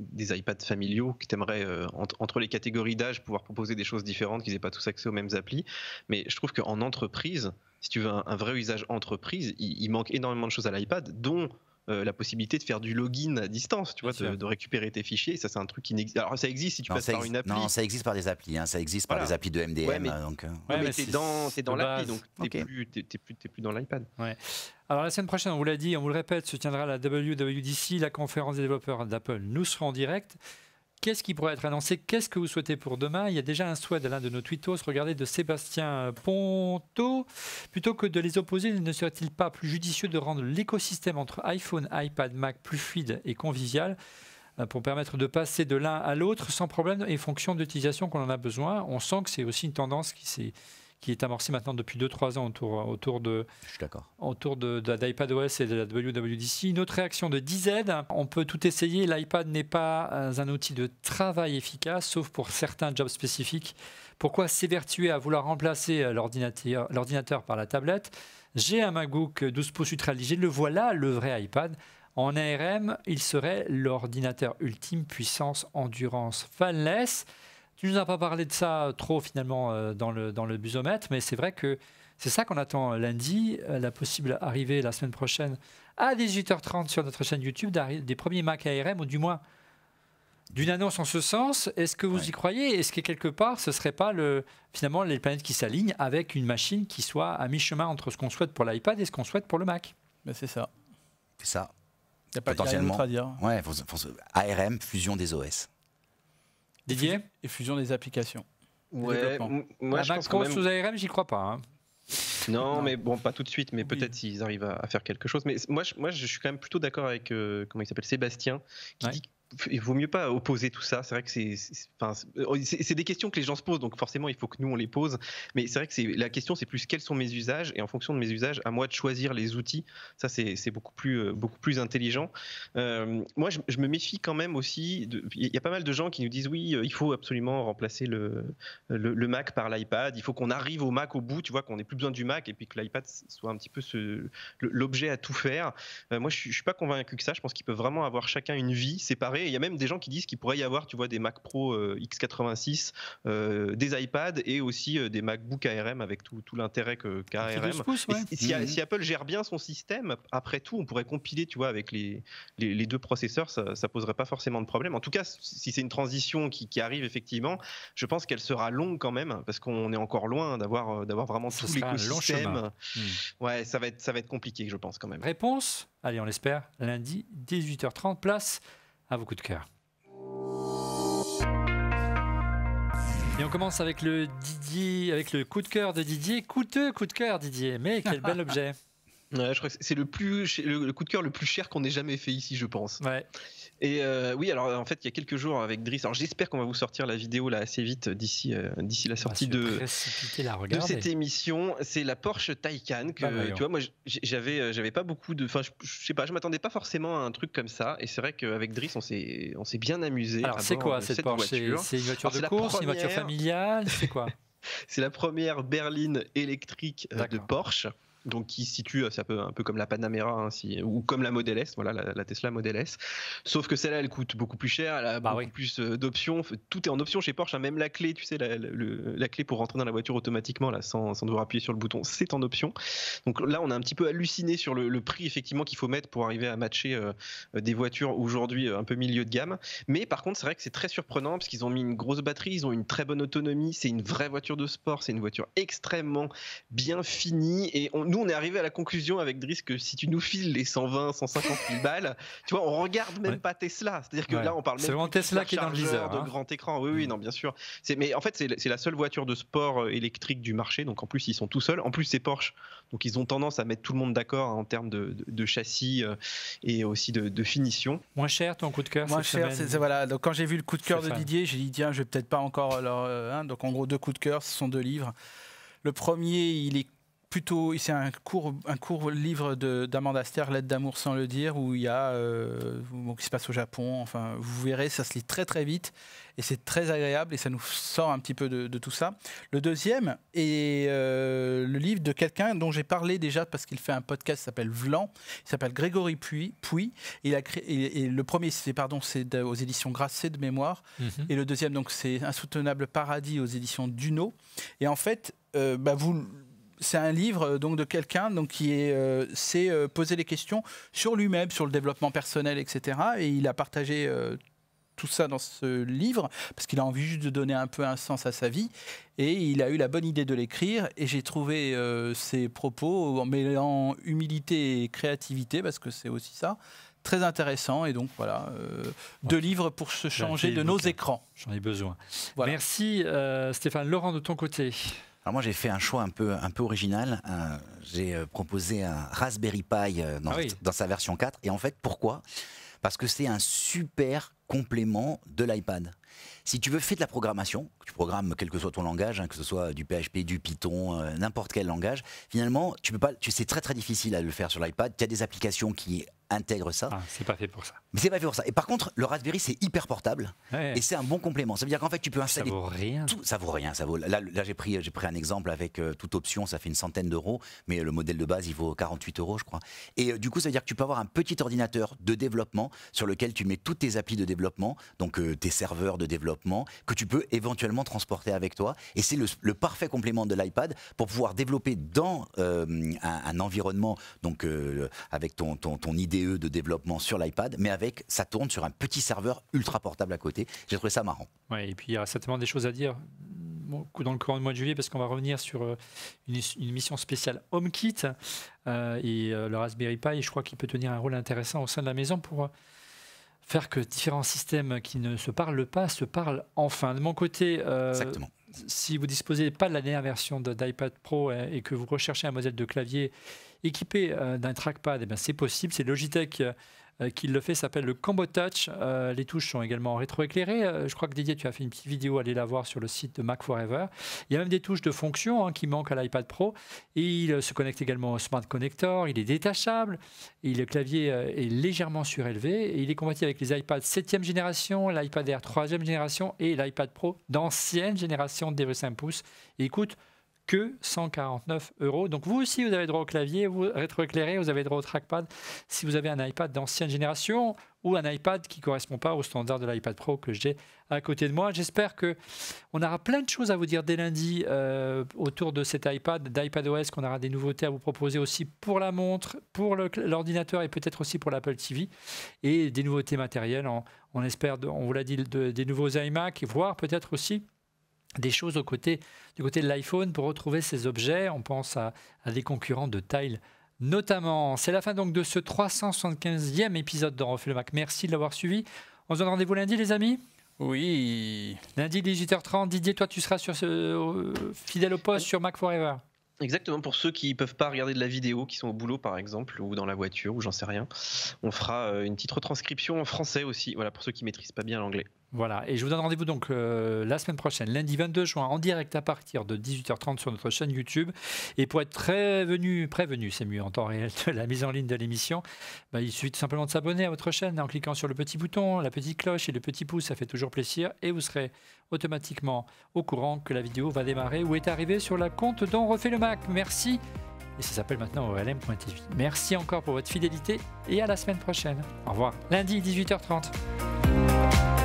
des iPads familiaux que tu aimerais, euh, entre, les catégories d'âge, pouvoir proposer des choses différentes, qu'ils n'aient pas tous accès aux mêmes applis. Mais je trouve qu'en entreprise, si tu veux un, vrai usage entreprise, il, manque énormément de choses à l'iPad, dont euh, la possibilité de faire du login à distance, tu vois, de, récupérer tes fichiers. Ça, c'est un truc qui n'existe. Alors, ça existe si tu passes par une appli. Non, ça existe par des applis. Hein, ça existe par des applis de MDM. Ouais, mais, euh, donc, euh. dans, dans l'appli, donc tu n'es plus, plus dans l'iPad. Ouais. Alors la semaine prochaine, on vous l'a dit, on vous le répète, se tiendra la WWDC, la conférence des développeurs d'Apple. Nous serons en direct. Qu'est-ce qui pourrait être annoncé Qu'est-ce que vous souhaitez pour demain Il y a déjà un souhait de l'un de nos tweetos, regardez, de Sébastien Ponto. Plutôt que de les opposer, ne serait-il pas plus judicieux de rendre l'écosystème entre iPhone, iPad, Mac plus fluide et convivial euh, pour permettre de passer de l'un à l'autre sans problème et fonction d'utilisation qu'on en a besoin On sent que c'est aussi une tendance qui s'est qui est amorcé maintenant depuis 2-3 ans autour, autour de autour de, d'iPadOS et de la WWDC. Une autre réaction de 10 Z. on peut tout essayer, l'iPad n'est pas euh, un outil de travail efficace, sauf pour certains jobs spécifiques. Pourquoi s'évertuer à vouloir remplacer euh, l'ordinateur, l'ordinateur par la tablette J'ai un MacBook 12 pouces ultra léger, le voilà le vrai iPad. En ARM, il serait l'ordinateur ultime, puissance, endurance, fanless. Tu nous as pas parlé de ça euh, trop finalement euh, dans le, dans le busomètre, mais c'est vrai que c'est ça qu'on attend euh, lundi, la possible arrivée la semaine prochaine à 18h30 sur notre chaîne YouTube des premiers Mac ARM, ou du moins d'une annonce en ce sens. Est-ce que vous y croyez Est-ce que quelque part, ce ne serait pas le, finalement les planètes qui s'alignent avec une machine qui soit à mi-chemin entre ce qu'on souhaite pour l'iPad et ce qu'on souhaite pour le Mac ben C'est ça. C'est ça. Il n'y a pas potentiellement. ARM, fusion des OS. Didier Et fusion des applications. Ouais, moi, ah, je pense quand sous ARM, j'y crois pas. Hein. Non, mais bon, pas tout de suite, mais peut-être s'ils arrivent à, faire quelque chose. Mais moi je, moi, je suis quand même plutôt d'accord avec euh, comment il s'appelle Sébastien, qui dit il vaut mieux pas opposer tout ça. C'est vrai que euh, c'est, c'est, des questions que les gens se posent, donc forcément il faut que nous on les pose. Mais c'est vrai que c'est, la question c'est plus quels sont mes usages et en fonction de mes usages, à moi de choisir les outils. Ça c'est, beaucoup plus euh, beaucoup plus intelligent. Euh, moi je, me méfie quand même aussi. Il y a pas mal de gens qui nous disent oui, il faut absolument remplacer le le, Mac par l'iPad. Il faut qu'on arrive au Mac au bout. Tu vois qu'on n'ait plus besoin du Mac et puis que l'iPad soit un petit peu l'objet à tout faire. moi je, je suis pas convaincu que ça. Je pense qu'il peut vraiment avoir chacun une vie séparée il y a même des gens qui disent qu'il pourrait y avoir, tu vois, des Mac Pro euh, x86, euh, des iPads et aussi euh, des MacBook ARM avec tout, l'intérêt que si, mhm. Apple gère bien son système, après tout, on pourrait compiler, tu vois, avec les, les, deux processeurs, ça, ne poserait pas forcément de problème. En tout cas, si c'est une transition qui, arrive effectivement, je pense qu'elle sera longue quand même parce qu'on est encore loin d'avoir d'avoir vraiment ça tout l'écosystème. Hmm. Ouais, ça va être ça va être compliqué, je pense quand même. Réponse. Allez, on l'espère, lundi 18h30, place à vos coups de cœur. Et on commence avec le Didier, avec le coup de cœur de Didier. Coûteux coup de cœur, Didier. Mais quel bel objet. je crois que c'est le, plus, le, coup de cœur le plus cher qu'on ait jamais fait ici, je pense. Ouais. Et euh, oui, alors en fait, il y a quelques jours avec Driss. Alors j'espère qu'on va vous sortir la vidéo là assez vite euh, d'ici euh, d'ici la sortie de, cette émission. C'est la Porsche Taycan que bah, tu vois. Moi, j'avais j'avais pas beaucoup de. Enfin, je, sais pas. Je m'attendais pas forcément à un truc comme ça. Et c'est vrai qu'avec Driss, on s'est on s'est bien amusé. Alors c'est quoi cette, Porsche C'est une voiture de course, une voiture familiale, c'est quoi C'est la première berline électrique de Porsche donc qui se situe un peu, comme la Panamera hein, ou comme la Model S, voilà la, Tesla Model S. Sauf que celle-là, elle coûte beaucoup plus cher, elle a bah beaucoup plus euh, d'options. Tout est en option chez Porsche, hein, même la clé, tu sais, la, clé pour rentrer dans la voiture automatiquement, sans, sans devoir appuyer sur le bouton, c'est en option. Donc là, on a un petit peu halluciné sur le, prix effectivement qu'il faut mettre pour arriver à matcher euh, euh, des voitures aujourd'hui un peu milieu de gamme. Mais par contre, c'est vrai que c'est très surprenant parce qu'ils ont mis une grosse batterie, ils ont une très bonne autonomie, c'est une vraie voiture de sport, c'est une voiture extrêmement bien finie et on nous, on est arrivé à la conclusion avec Driss que si tu nous files les 120, 150 000 balles, tu vois, on regarde même pas Tesla. C'est-à-dire que là, on parle même vraiment Tesla qui est dans le viseur, de hein. grand écran. Oui, oui, mm. non, bien sûr. mais en fait, c'est la seule voiture de sport euh, électrique du marché. Donc en plus, ils sont tout seuls. En plus, c'est Porsche. Donc ils ont tendance à mettre tout le monde d'accord hein, en termes de, châssis euh, et aussi de, finition. Moins cher, ton coup de cœur. Moins cher, c'est, voilà. Donc quand j'ai vu le coup de cœur de Didier, j'ai dit tiens, je vais peut-être pas encore. Euh, hein. donc en gros, deux coups de cœur, ce sont deux livres. Le premier, il est plutôt, c'est un court, un court livre d'Amanda Ster, L'aide d'amour sans le dire, où il y a, euh, ce qui se passe au Japon. Enfin, vous verrez, ça se lit très très vite et c'est très agréable et ça nous sort un petit peu de, tout ça. Le deuxième est euh, le livre de quelqu'un dont j'ai parlé déjà parce qu'il fait un podcast qui s'appelle Vlan. Il s'appelle Grégory Puy. Puy. Il a créé, et, le premier, c'est pardon, c'est aux éditions Grasset de mémoire. Mhm. Et le deuxième, donc, c'est Insoutenable Paradis aux éditions Duno. Et en fait, euh, bah, vous c'est un livre euh, donc de quelqu'un donc qui est euh, s'est euh, posé des questions sur lui-même, sur le développement personnel, etc. Et il a partagé tout ça dans ce livre parce qu'il a envie juste de donner un peu un sens à sa vie. Et il a eu la bonne idée de l'écrire. Et j'ai trouvé ses propos en mêlant humilité et créativité parce que c'est aussi ça très intéressant. Et donc voilà, deux livres pour se changer de nos écrans. J'en ai besoin. Merci Stéphane. Laurent, de ton côté. Alors moi j'ai fait un choix un peu, un peu original. Euh, j'ai euh, proposé un Raspberry Pi euh, ah dans, sa version 4. Et en fait pourquoi Parce que c'est un super complément de l'iPad. Si tu veux faire de la programmation, tu programmes quel que soit ton langage, hein, que ce soit du PHP, du Python, n'importe quel langage, finalement, tu peux pas, tu, c'est très très difficile à le faire sur l'iPad. Tu as des applications qui intègre ça. Ah, c'est pas fait pour ça. Mais c'est pas fait pour ça. Et par contre, le Raspberry, c'est hyper portable et c'est un bon complément. Ça veut dire qu'en fait, tu peux installer. Ça vaut rien. ça vaut rien. Ça vaut. Là, j'ai pris, j'ai pris un exemple avec euh, toute option, ça fait une centaine d'euros, mais le modèle de base, il vaut 48 euros, je crois. Et euh, du coup, ça veut dire que tu peux avoir un petit ordinateur de développement sur lequel tu mets toutes tes applis de développement, donc euh, tes serveurs de développement, que tu peux éventuellement transporter avec toi. Et c'est le, parfait complément de l'iPad pour pouvoir développer dans un, un, environnement, donc avec ton, ton, ton idée E de développement sur l'iPad, mais avec, ça tourne sur un petit serveur ultra portable à côté. J'ai trouvé ça marrant. et puis il y a certainement des choses à dire dans le courant du mois de juillet parce qu'on va revenir sur euh, une, mission spéciale HomeKit Kit euh, et euh, le Raspberry Pi. je crois qu'il peut tenir un rôle intéressant au sein de la maison pour faire que différents systèmes qui ne se parlent pas se parlent enfin. De mon côté, Exactement. si vous disposez pas de la dernière version d'iPad Pro et que vous recherchez un modèle de clavier équipé euh, d'un trackpad, eh ben, c'est possible. C'est Logitech euh, euh, qui le fait, s'appelle le Combo Touch. les touches sont également rétroéclairées. je crois que Didier, tu as fait une petite vidéo, allez la voir sur le site de Mac Forever. Il y a même des touches de fonction hein, qui manquent à l'iPad Pro. Et il se connecte également au Smart Connector. Il est détachable. le clavier est légèrement surélevé. Et il est compatible avec les iPads 7e génération, l'iPad Air 3e génération et l'iPad Pro d'ancienne génération de 5 pouces. Et que 149 euros. Donc vous aussi, vous avez droit au clavier, vous rétroéclairé, vous avez droit au trackpad. Si vous avez un iPad d'ancienne génération ou un iPad qui ne correspond pas au standard de l'iPad Pro que j'ai à côté de moi, j'espère que on aura plein de choses à vous dire dès lundi euh, autour de cet iPad, d'iPadOS, qu'on aura des nouveautés à vous proposer aussi pour la montre, pour l'ordinateur et peut-être aussi pour l'Apple TV et des nouveautés matérielles. on espère, on vous l'a dit, des nouveaux iMac, voire peut-être aussi des choses au côté, du côté de l'iPhone pour retrouver ces objets. On pense à, des concurrents de Tile notamment. C'est la fin donc de ce 375e épisode de Refait le Mac. Merci de l'avoir suivi. On se donne rendez-vous lundi les amis Oui. Lundi 18h30. Didier, toi tu seras sur ce, euh, fidèle au poste sur Mac Forever. Exactement, pour ceux qui ne peuvent pas regarder de la vidéo, qui sont au boulot par exemple, ou dans la voiture, ou j'en sais rien, on fera euh, une petite retranscription en français aussi, voilà, pour ceux qui ne maîtrisent pas bien l'anglais. Voilà, et je vous donne rendez-vous donc euh, la semaine prochaine, lundi 22 juin, en direct à partir de 18h30 sur notre chaîne YouTube. Et pour être prévenu, prévenu, c'est mieux en temps réel, de la mise en ligne de l'émission, bah, il suffit tout simplement de s'abonner à votre chaîne en cliquant sur le petit bouton, la petite cloche et le petit pouce, ça fait toujours plaisir. Et vous serez automatiquement au courant que la vidéo va démarrer ou est arrivée sur la compte dont refait le Mac. Merci, et ça s'appelle maintenant olm.tv. Merci encore pour votre fidélité et à la semaine prochaine. Au revoir, lundi 18h30.